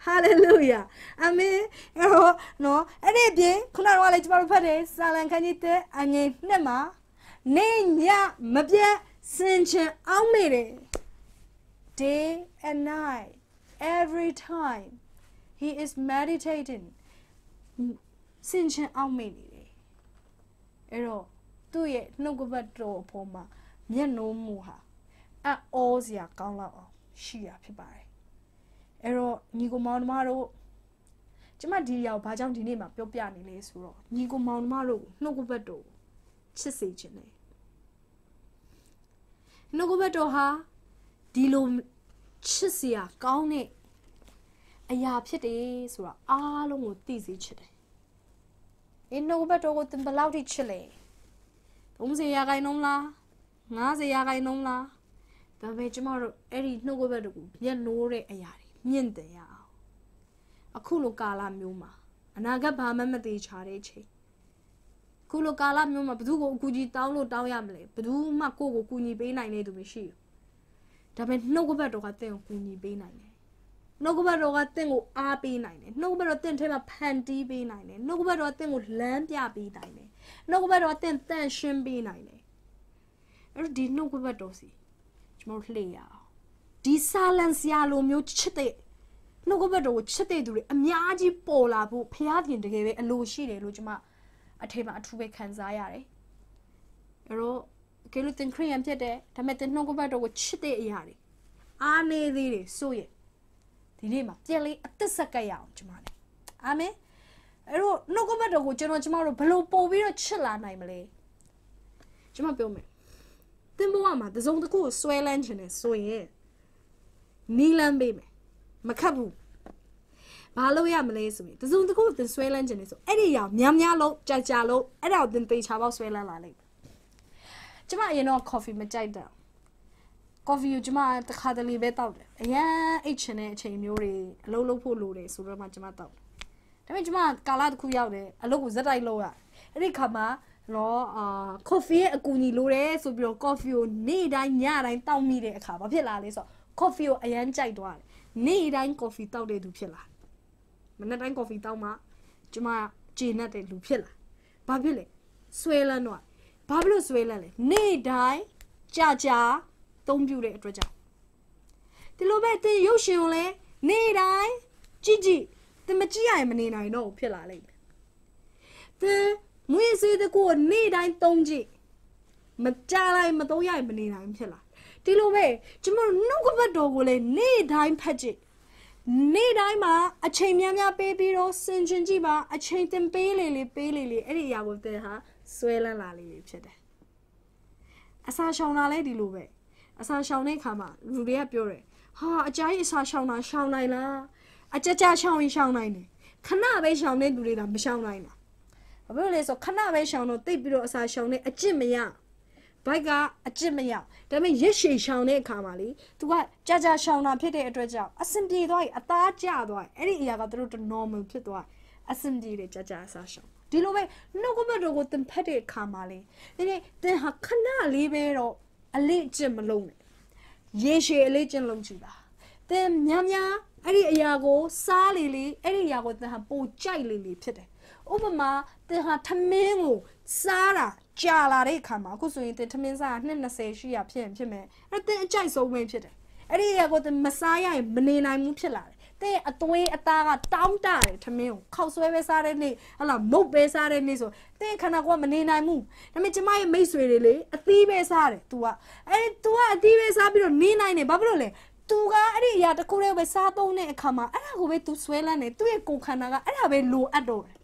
ဟာလေလုယာအမေအဲ့တော့နော်အဲ့ဒီပြင်ခုနကလည်းကျမတို့ဖတ်တယ်စာလန်ခန်းကြီးတဲအငယ်နှစ်မှာနေညမပြတ်စင်ချင်အောင်နေတယ် day and night every time he is meditating ဆင်ခြင်အောင်မိနေတယ်အဲ့တော့သူ့ရဲ့နှုတ်ကပတ်တော်အပေါ်မှာမျက်နှာမူဟာအံ့ဩစရာကောင်းလောက်အောင်ရှိတာဖြစ်ပါတယ်အဲ့တော့ညီကိုမောင်နှမတို့ကျမဒီရောက်ဘာကြောင့်ဒီနေ့မှာပြောပြနေလဲဆိုတော့ညီကိုမောင်နှမတို့နှုတ်ကပတ်တော်ချစ်စေခြင်းလေနှုတ်ကပတ်တော်ဟာဒီလိုချစ်စရာကောင်းတဲ့အရာဖြစ်တယ်ဆိုတာအားလုံးကိုသိစေချင်တယ်အင်းနှုတ်ဘက်တော်ကိုသင်ဘယ်လောက်ထိချစ်လဲ30ရာခိုင်နှုန်းလား90ရာခိုင်နှုန်းလားဒါပေမဲ့ကျမတို့အဲ့ဒီနှုတ်ကပတ်တို့ကိုမျက်နှိုးတဲ့အရာတွေမြင့်တင်ရအောင်အခုလိုကာလမျိုးမှာအနာဂတ်ဘာမှမသေးချာတဲ့အချိန်ခုလိုကာလမျိုးမှာဘသူကိုအကူကြီးတောင်းလို့တောင်းရမလဲဘသူမှကိုယ့်ကိုကူညီပေးနိုင်တဲ့သူမရှိဘူးဒါပေမဲ့နှုတ်ကပတ်တော်ကတင့်ကိုကူညီပေးနိုင်တယ်နှုတ်ကပတ်တော်ကတင့်ကိုအားပေးနိုင်တယ်နှုတ်ကပတ်တော်တင့်ထဲမှာဖန်တီးပေးနိုင်တယ်နှုတ်ကပတ်တော်တင့်ကိုလမ်းပြပေးနိုင်တယ်နှုတ်ကပတ်တော်တင့်တန့်ရှင်းပေးနိုင်တယ်အဲ့တော့ဒီနှုတ်ကပတ်တော်စီကျွန်တော်လှည့်ရအောင်ဒီ silence ရလိုမျိုးချစ်တဲ့နှုတ်ကပတ်တော်ကိုချစ်တဲ့သူတွေအများကြီးပေါ်လာဖို့ဖခင်တကယ်ပဲအလိုရှိတယ်လို့ကျွန်မအထင်မှာအထူးပဲခံစားရတယ်အဲ့တော့ကဲလို့တင်ခရိယံဖြစ်တယ်ဒါပေမဲ့တင်နှုတ်ကပတ်တော်ကိုချစ်တဲ့အရာတွေအားနေသေးတယ်ဆိုရင်ဒီနေ့မှာပြန်လေးအသက်ဆက်ကပ်ရအောင်ကျမတို့အာမင်အဲ့တော့နှုတ်ကပတ်တော်ကိုကျွန်တော်ကျမတို့ဘယ်လိုပို့ပြီးတော့ချစ်လာနိုင်မလဲကျမပြောမယ်သင်ဘဝမှာတစုံတစ်ခုကိုဆွဲလန်းခြင်းနဲ့ဆိုရင်နီးလန်းပေးမယ်မခက်ဘူးဘာလို့ရမလဲဆိုရင်တစုံတစ်ခုသင်ဆွဲလန်းခြင်းနဲ့ဆိုအဲ့ဒီအရာများများလုံးကြာကြာလုံးအဲ့ဒါကိုသင်သေချာပေါက်ဆွဲလန်းလာလိမ့်မယ်ကျမအရင်တော့ coffee မကြိုက်တော့ကော်ဖီကိုကျမတခါတလေပဲတောက်တယ်အရန်အိတ်ချင်တဲ့အချိန်မျိုးတွေအလုပ်လုပ်ဖို့လိုတယ်ဆိုတော့မှကျမတောက်တယ်ဒါပေမဲ့ကျမကာလတစ်ခုရောက်တယ်အလုပ်ကိုဇက်တိုက်လုပ်ရအဲ့ဒီခါမှာတော့အာကော်ဖီရဲ့အကူအညီလိုတယ်ဆိုပြီးတော့ကော်ဖီကိုနေ့တိုင်းညတိုင်းတောက်မိတဲ့အခါဘာဖြစ်လာလဲဆိုတော့ကော်ဖီကိုအရန်ကြိုက်သွားတယ်နေ့တိုင်းကော်ဖီတောက်တဲ့သူဖြစ်လာမနေ့တိုင်းကော်ဖီတောက်မှကျမကျေနပ်တဲ့လူဖြစ်လာဘာဖြစ်လဲဆွဲလန်းတော့ဘာဖြစ်လို့ဆွဲလန်းလဲနေ့တိုင်းကြာကြာသုံးပြုတဲ့အတွက်ကြောင့်ဒီလိုပဲတင်ရုပ်ရှင်ကိုလည်းနေ့တိုင်းကြည့်ကြည့်တင်မကြည့်ရရင်မနေနိုင်တော့ဖြစ်လာလိမ့်မယ်တင်ငွေစေးတကူကိုနေ့တိုင်းသုံးကြည့်မကြလိုက်မသုံးရရင်မနေနိုင်ဖြစ်လာဒီလိုပဲကျမတို့နှုတ်ကပတ်တော်ကိုလည်းနေ့တိုင်းဖတ်ကြည့်နေ့တိုင်းမှာအချိန်များများပေးပြီးတော့စင်ကျင်ကြည့်ပါအချိန်တင်ပေးလေလေပေးလေလေအဲ့ဒီအရာကိုတင်ဟာဆွဲလန်းလာလေလေဖြစ်တယ်အစာရှောင်တာလည်းဒီလိုပဲအစာရှောင်တဲ့အခါမှာလူတွေကပြောတယ်ဟာအကြိုင်းအစာရှောင်တာရှောင်နိုင်လားအကြကြရှောင်ရင်ရှောင်နိုင်တယ်ခဏပဲရှောင်တဲ့လူတွေကမရှောင်နိုင်ဘူးဘာဖြစ်လို့လဲဆိုခဏပဲရှောင်တော့တိတ်ပြီးတော့အစာရှောင်တဲ့အကျင့်မရဘိုက်ကအကျင့်မရဒါပေမဲ့ရက်ရှည်ရှောင်တဲ့အခါမှာလေသူကကြာကြာရှောင်တာဖြစ်တဲ့အတွက်ကြောင့်အဆင်ပြေသွားပြီအသားကျသွားအဲ့ဒီအရာကသူတို့ normal ဖြစ်သွားအဆင်ပြေတယ်ကြာကြာအစာရှောင်ဒီလိုပဲနှုတ်ကပတ်တော်ကိုသင်ဖတ်တဲ့အခါမှာလေဒီနေ့သင်ဟာခဏလေးပဲတော့အလေးအကျင့်မလုပ်နဲ့ရေရှည်အလေးအကျင့်လုပ်ကြည့်ပါသင်များများအဲ့ဒီအရာကိုစားလေလေအဲ့ဒီအရာကိုသင်ဟာပိုကြိုက်လေလေဖြစ်တယ်ဥပမာသင်ဟာသမင်းကို စားတာကြာလာတဲ့အခါမှာအခုဆိုရင်သင်သမင်းစားတာ220ရှိရဖြစ်ရင်ဖြစ်မယ်အဲ့ဒါသင်အကြိုက်ဆုံးဝင်ဖြစ်တယ်အဲ့ဒီအရာကိုသင်မစားရရင်မနေနိုင်ဘူးဖြစ်လာတယ်တဲ့အသွေးအသားကတောင်းတတယ်ထမင်းကိုခောက်ဆွဲပဲစားတဲ့နေ့ဟလာမုတ်ပဲစားတဲ့နေ့ဆိုတဲ့ခန္ဓာကိုယ်ကမနေနိုင်ဘူးဒါပေမဲ့ကျမရဲ့မိတ်ဆွေတွေလေအသီးပဲစားတယ် तू ကအဲ့ तू ကအသီးပဲစားပြီးတော့နေနိုင်တယ်ဘာဖြစ်လို့လဲ तू ကအဲ့ဒီအရာတစ်ခုတည်းပဲစားသုံးတဲ့အခါမှာအဲ့ဒါကိုပဲ तू ဆွဲလန်းတယ်သူ့ရဲ့ကိုယ်ခန္ဓာကအဲ့ဒါပဲလိုအပ်တော့တယ်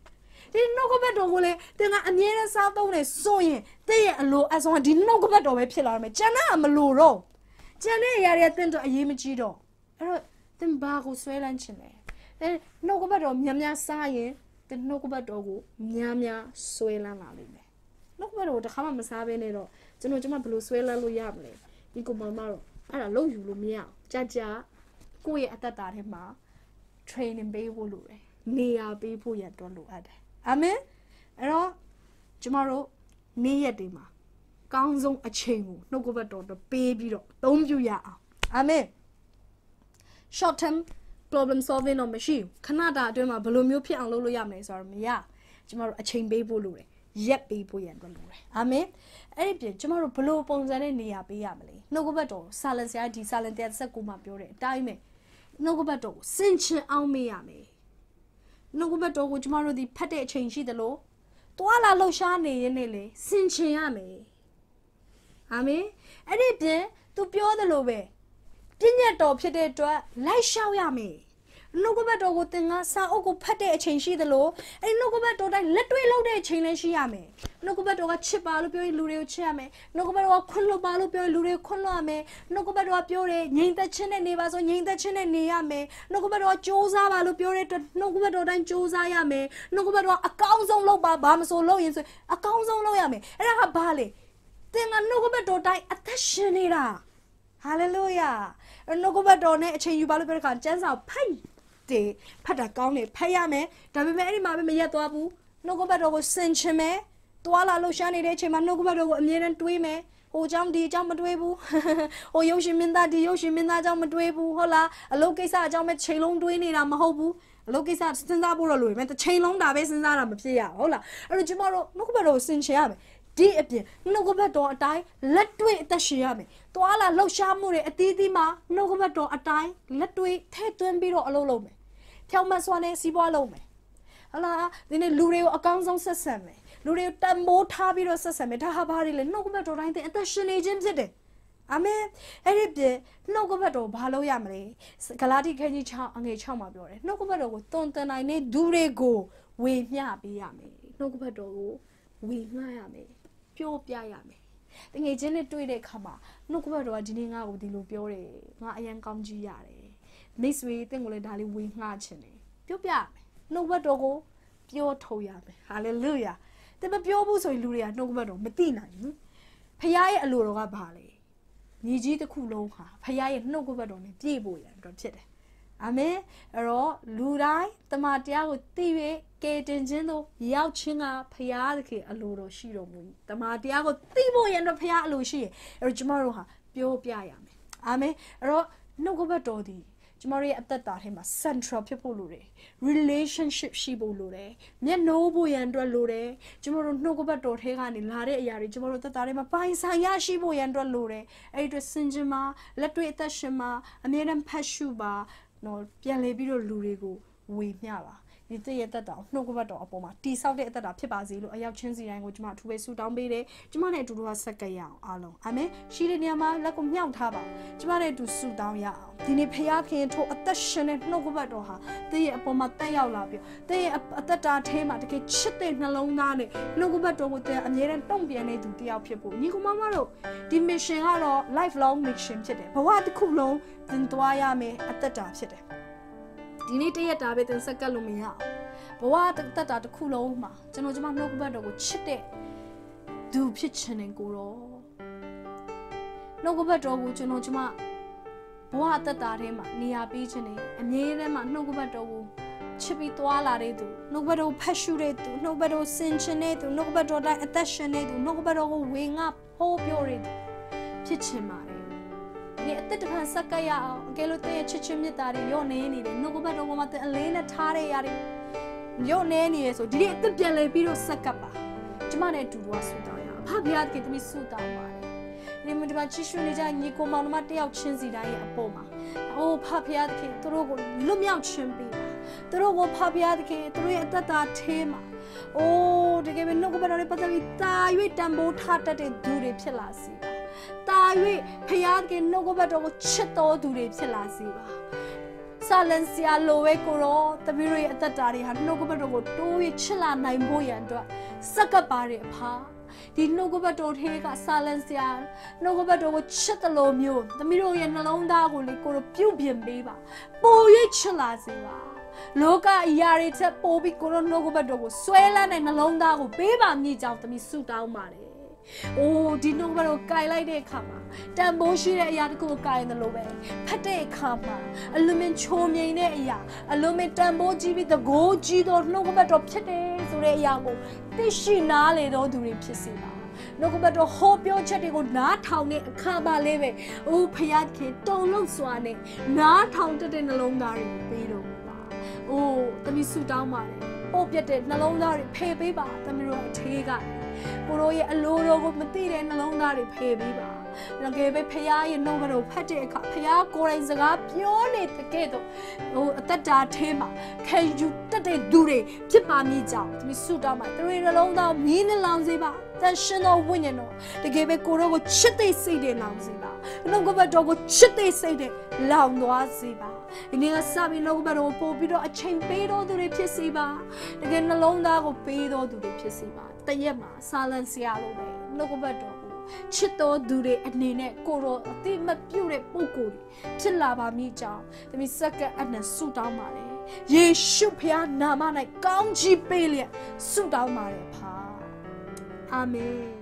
ဒီနှုတ်ကပတ်တော်ကိုလည်းသင်ကအမြဲတမ်းစားသုံးနေဆိုရင်သင်ရဲ့အလိုအဆုံဒီနှုတ်ကပတ်တော်ပဲဖြစ်လာရမယ်။ကျန်တာကမလိုတော့။ကျန်တဲ့အရာတွေကသင်တော့အရေးမကြီးတော့။အဲ့တော့သင်ဘာကိုဆွဲလန်းချင်လဲအဲနှုတ်ကပတ်တော်များများစားရင်သင်နှုတ်ကပတ်တော်ကိုများများဆွဲလန်းလာလိမ့်မယ်နှုတ်ကပတ်တော်ကိုတစ်ခါမှမစားဘဲနဲ့တော့ကျွန်တော်ကျမဘယ်လိုဆွဲလန်းလို့ရမလဲဒီကိုမမတော့အဲ့ဒါလုံယူလို့မရအောင်ကြာကြာကိုယ့်ရဲ့အသက်တာထဲမှာ training ပေးဖို့လိုတယ်နေရာပေးဖို့ရတော့လိုအပ်တယ်အာမင်အဲ့တော့ကျမတို့နေ့ရက်တွေမှာကောင်းဆုံးအချိန်ကိုနှုတ်ကပတ်တော်ပေးပြီးတော့အသုံးပြုရအောင်အာမင် short term problem solving တော့မရှိဘူးခဏတာအတွင်းမှာဘယ်လိုမျိုးဖြစ်အောင်လုပ်လို့ရမလဲဆိုတော့မရကျမတို့အချိန်ပေးဖို့လိုတယ်ရက်ပေးဖို့ရန်အတွက်လိုတယ်အာမင်အဲ့ဒီပြင်ကျမတို့ဘယ်လိုပုံစံနဲ့နေရာပေးရမလဲနှုတ်ကပတ်တော် silence ရဒီ silence 119မှာပြောတဲ့အတိုင်းပဲနှုတ်ကပတ်တော်ကိုစင်ချင်အောင်မေးရမယ်နှုတ်ကပတ်တော်ကိုကျမတို့ဒီဖတ်တဲ့အချိန်ရှိသလိုသွာလာလှူရှားနေရင်းနဲ့လေစင်ချင်ရမယ်အာမင်အဲ့ဒီပြင် तू ပြောသလိုပဲပြည့်ညတ်တော်ဖြစ်တဲ့အတွက်လိုက်လျှောက်ရမယ်နှုတ်ကပတ်တော်ကိုသင်ကစာအုပ်ကိုဖတ်တဲ့အချိန်ရှိသလိုအဲဒီနှုတ်ကပတ်တော်တိုင်းလက်တွေ့လုပ်တဲ့အချိန်လည်းရှိရမယ်နှုတ်ကပတ်တော်ကချစ်ပါလို့ပြောရင်လူတွေကိုချစ်ရမယ်နှုတ်ကပတ်တော်ကခွန့်လွတ်ပါလို့ပြောရင်လူတွေခွန့်လွတ်ရမယ်နှုတ်ကပတ်တော်ကပြောတယ်ငြိမ်သက်ခြင်းနဲ့နေပါဆိုငြိမ်သက်ခြင်းနဲ့နေရမယ်နှုတ်ကပတ်တော်ကစူးစမ်းပါလို့ပြောတဲ့အတွက်နှုတ်ကပတ်တော်တိုင်းစူးစမ်းရမယ်နှုတ်ကပတ်တော်ကအကောင်းဆုံးလုပ်ပါဘာမဆိုလုပ်ရင်ဆိုအကောင်းဆုံးလုပ်ရမယ်အဲ့ဒါကဘာလဲသင်ကနှုတ်ကပတ်တော်တိုင်းအသက်ရှင်နေတာဟာလေလုယာနှုတ်ကပတ်တော်နဲ့အချိန်ယူပါလို့ပြောတဲ့ခါကျန်းစာဖတ်တယ်ဖတ်တာကောင်းတယ်ဖတ်ရမယ်ဒါပေမဲ့အဲ့ဒီမှာပဲမရက်သွားဘူးနှုတ်ကပတ်တော်ကိုစင်ချင်မယ်သွားလာလှူရှားနေတဲ့အချိန်မှာနှုတ်ကပတ်တော်ကိုအမြဲတမ်းတွေးမယ်ဟိုเจ้าဒီเจ้าမတွေးဘူးဟိုရုပ်ရှင်မင်းသားဒီရုပ်ရှင်မင်းသားเจ้าမတွေးဘူးဟုတ်လားအလုပ်ကိစ္စအเจ้าမဲ့ချိန်လုံးတွေးနေတာမဟုတ်ဘူးအလုပ်ကိစ္စစဉ်းစားဖို့တော့လိုရမယ်တစ်ချိန်လုံးဒါပဲစဉ်းစားတာမဖြစ်ရဟုတ်လားအဲ့တော့ကျမတို့နှုတ်ကပတ်တော်ကိုစင်ချင်ရမယ်ဒီအပြင်နှုတ်ကပတ်တော်အတိုင်းလက်တွေ့အသက်ရှင်ရမယ်သွာလာလှုပ်ရှားမှုတွေအသီးသီးမှာနှုတ်ကပတ်တော်အတိုင်းလက်တွေ့ထဲ့သွင်းပြီးတော့အလုပ်လုပ်မယ်ဖြောင်းမဆွမ်းနဲ့စီးပွားလုပ်မယ်ဟလာဒီနေ့လူတွေကိုအကောင်းဆုံးဆက်ဆံမယ်လူတွေကိုတမိုးထားပြီးတော့ဆက်ဆံမယ်ဒါဟာဘာတွေလဲနှုတ်ကပတ်တော်တိုင်းတဲ့အသက်ရှင်နေခြင်းဖြစ်တယ်အာမင်အဲ့ဒီပြင်နှုတ်ကပတ်တော်ဘာလို့ရမလဲဂလာတိခန်းကြီး6အငယ်6မှာပြောတယ်နှုတ်ကပတ်တော်ကိုတွန်တန်နိုင်တဲ့ဒူးတွေကိုဝေမျှပေးရမယ်နှုတ်ကပတ်တော်ကိုဝေမျှရမယ်ပြောပြရမယ်တငယ်ချင်းနဲ့တွေ့တဲ့အခါမှာနှုတ်ကပတ်တော်ကဒီနေ့ငါ့ကိုဒီလိုပြောတယ်ငါအရန်ကောင်းကြီးရတယ်မိတ်ဆွေတင့်ကိုလည်းဒါလေးဝေငှချင်တယ်ပြောပြရမယ်နှုတ်ကပတ်တော်ကိုပြောထုတ်ရမယ်ဟာလေလုယာတမပြောဘူးဆိုရင်လူတွေကနှုတ်ကပတ်တော်မသိနိုင်ဘူးဖခင်ရဲ့အလိုတော်ကဘာလဲညီကြီးတစ်ခုလုံးဟာဖခင်ရဲ့နှုတ်ကပတ်တော်နဲ့ပြည့်ဖို့ရန်အတွက်ဖြစ်တယ်အာမင်အဲ့တော့လူတိုင်းတမန်တရားကိုသိ၍ကယ်တင်ခြင်းသို့ရောက်ခြင်းကဖရာသခင်အလိုတော်ရှိတော်မူ၏တမန်တရားကိုသိဖို့ရန်တော့ဖရာအလိုရှိရဲ့အဲ့တော့ကျမတို့ဟာပြောပြရမယ်အာမင်အဲ့တော့နှုတ်ကပတ်တော်သည်ကျမတို့ရဲ့အသက်တာထဲမှာ central ဖြစ်ဖို့လိုတယ် relationship ရှိဖို့လိုတယ်မျက်နှိုးဖို့ရန်အတွက်လိုတယ်ကျမတို့နှုတ်ကပတ်တော်ထဲကနေလာတဲ့အရာတွေကျမတို့သက်တာထဲမှာပိုင်ဆိုင်ရရှိဖို့ရန်အတွက်လိုတယ်အဲ့ဒီအတွက်စင်ကြင်မှာလက်တွေ့အသက်ရှင်မှာအမြဲတမ်းဖတ်ရှုပါနော်ပြန်လေပြီးတော့လူတွေကိုဝေမျှပါဒီတည့်ရဲ့တက်တာနှုတ်ကပတ်တော်အပေါ်မှာတိဆောက်တဲ့အသက်တာဖြစ်ပါစေလို့အရောက်ချင်းစီတိုင်းကိုကျွန်မအထူးပဲဆုတောင်းပေးတယ်ကျွန်မနဲ့အတူတူကဆက်ကရအောင်အားလုံးအာမင်ရှိတဲ့နေရာမှာလက်ကိုမြောက်ထားပါကျွန်မနဲ့အတူဆုတောင်းရအောင်ဒီနေ့ဖခင်ထို့အသက်ရှင်တဲ့နှုတ်ကပတ်တော်ဟာတည့်ရဲ့အပေါ်မှာတက်ရောက်လာပြီတည့်ရဲ့အသက်တာထဲမှာတကယ်ချစ်တဲ့နှလုံးသားနဲ့နှုတ်ကပတ်တော်ကိုတည့်အမြဲတမ်းတုံ့ပြန်နေသူတယောက်ဖြစ်ဖို့ညီကောင်မတို့ဒီ mission ကတော့ life long mission ဖြစ်တယ်ဘဝတစ်ခုလုံးသင်သွားရမယ်အသက်တာဖြစ်တယ်ဒီနေ့တရက်တာပဲသင်ဆက်ကတ်လို့မရဘူးဘဝတက်တာတစ်ခုလုံးမှာကျွန်တော်ကျမနှုတ်ကပတ်တော်ကိုချစ်တဲ့သူဖြစ်ချင်တယ်ကိုတော့နှုတ်ကပတ်တော်ကိုကျွန်တော်ကျမဘဝတက်တာထဲမှာနေရာပေးခြင်းနဲ့အမြဲတမ်းမှနှုတ်ကပတ်တော်ကိုချစ်ပြီးသွာလာတဲ့သူနှုတ်ဘတော်ဖတ်ရှုတဲ့သူနှုတ်ဘတော်စင်ချင်တဲ့သူနှုတ်ဘတော်တိုင်းအသက်ရှင်တဲ့သူနှုတ်ဘတော်ကိုဝေငှဖိုးပြောတဲ့သူဖြစ်ချင်ပါတယ်နေအသက်တစ်ဖန်ဆက်ကပ်ရအောင်အကယ်လို့သင်ရဲ့ချစ်ချင်းမြတ်တာတွေညော့နေနေတယ်နှုတ်ကပတ်တော်ပေါ်မှာသင်အလေးနဲ့ထားတဲ့ရာတွေညော့နေနေရဆိုဒီနေ့အသက်ပြန်လဲပြီးတော့ဆက်ကပ်ပါကျမနဲ့အတူတူဆူတောင်းရအဖဘုရားခင်သမီးဆူတောင်းပါတယ်ဒီမှာဒီမှာချီးရှင်နေကြညီကိုမောင်နှမတယောက်ချင်းစီတိုင်းရဲ့အပေါ်မှာအိုးဖဖရားသခင်သူတို့ကိုလွတ်မြောက်ခြင်းပေးပါသူတို့ကိုဖဖရားသခင်သူတို့ရဲ့အသက်တာထဲမှာအိုးတကယ်ပဲနှုတ်ကပတော်တွေပတ်သက်ပြီးတာ၍တန်ဖိုးထားတတ်တဲ့သူတွေဖြစ်လာစေပါ၍ဖရာသခင်နှုတ်ကပတ်တော်ကိုချစ်တော်သူတွေဖြစ်လာစေပါဆာလန်စီယာလိုဝဲကိုရောတမီးတို့ရဲ့အသက်တာတွေဟာနှုတ်ကပတ်တော်ကိုတိုးပြီးချစ်လာနိုင်ဖို့ရန်အတွက်စက္ကပ်ပါတဲ့အဖာဒီနှုတ်ကပတ်တော်ထဲက silence ရနှုတ်ကပတ်တော်ကိုချစ်တယ်လို့မျိုးသမီးတို့ရဲ့နှလုံးသားကိုလေကိုတို့ပြုတ်ပြင်ပေးပါပို၍ချစ်လာစေပါလောကအရာတွေထက်ပိုပြီးကိုတို့နှုတ်ကပတ်တော်ကိုဆွဲလန်းတဲ့နှလုံးသားကိုပေးပါမြည်ကြောင်းသမီးဆုတောင်းပါတယ်။အိုးဒီ number ကိုကင်လိုက်တဲ့အခါမှာတန်ဖိုးရှိတဲ့အရာတခုကိုကင်တယ်လို့ပဲ။ဖတ်တဲ့အခါမှာအလွန်မင်းချုံမြိန်တဲ့အရာအလွန်မင်းတန်ဖိုးကြီးပြီးသကိုးကြီးသောနှုတ်ကပတ်တော်ဖြစ်တယ်ဆိုတဲ့အရာကိုသိရှိနားလေသောသူတွေဖြစ်စေပါနှုတ်ကပတ်တော်ဟောပြောချက်တွေကိုနားထောင်တဲ့အခါမှလေးပဲအိုးဖယားခင်တုံလုံးစွာနဲ့နားထောင်တတ်တဲ့နှလုံးသားတွေပေးတော့ပါအိုးသမီးဆူတောင်းပါတယ်ပို့ပြတဲ့နှလုံးသားတွေဖယ်ပေးပါသမီးတို့အထေးကကိုတို့ရဲ့အလိုတော်ကိုမသိတဲ့နှလုံးသားတွေဖယ်ပြီးပါတကယ်ပဲဖရားရဲ့နှုတ်ကတော့ဖတ်တဲ့အခါဖရားကိုယ်တိုင်စကားပြောနေတဲ့ကဲ့သို့ဟိုအသက်တာထဲမှာခံယူတတ်တဲ့သူတွေဖြစ်ပါမိကြအောင်သူစုတောင်းပါသူတွေနှလုံးသားမင်းနှလောင်စေပါတန်ရှင်သောဝိညာဉ်တော်တကယ်ပဲကိုတို့ကိုချစ်သိစိတ်တွေလောင်စေပါနှုတ်ကပတ်တော်ကိုချစ်သိစိတ်တွေလောင်သွားစေပါဒီနေ့ကစပြီးနှုတ်ကပတ်တော်ကိုပို့ပြီးတော့အချိန်ပေးတော်သူတွေဖြစ်စေပါတကယ်နှလုံးသားကိုပေးတော်သူတွေဖြစ်စေပါတရက်မှာ silence ရလို့ပဲနှုတ်ကပတ်တော်ချစ်တော်သူတွေအနေနဲ့ကိုရောအတိမပြုတ်တဲ့ပုံကိုယ်ဖြစ်လာပါမိကြောင်းသမီးစက္ကအနှံဆုတောင်းပါတယ်ယေရှုဖခင်နာမ၌ကောင်းချီးပေးလျက်ဆုတောင်းပါတယ်ဖာ Amén.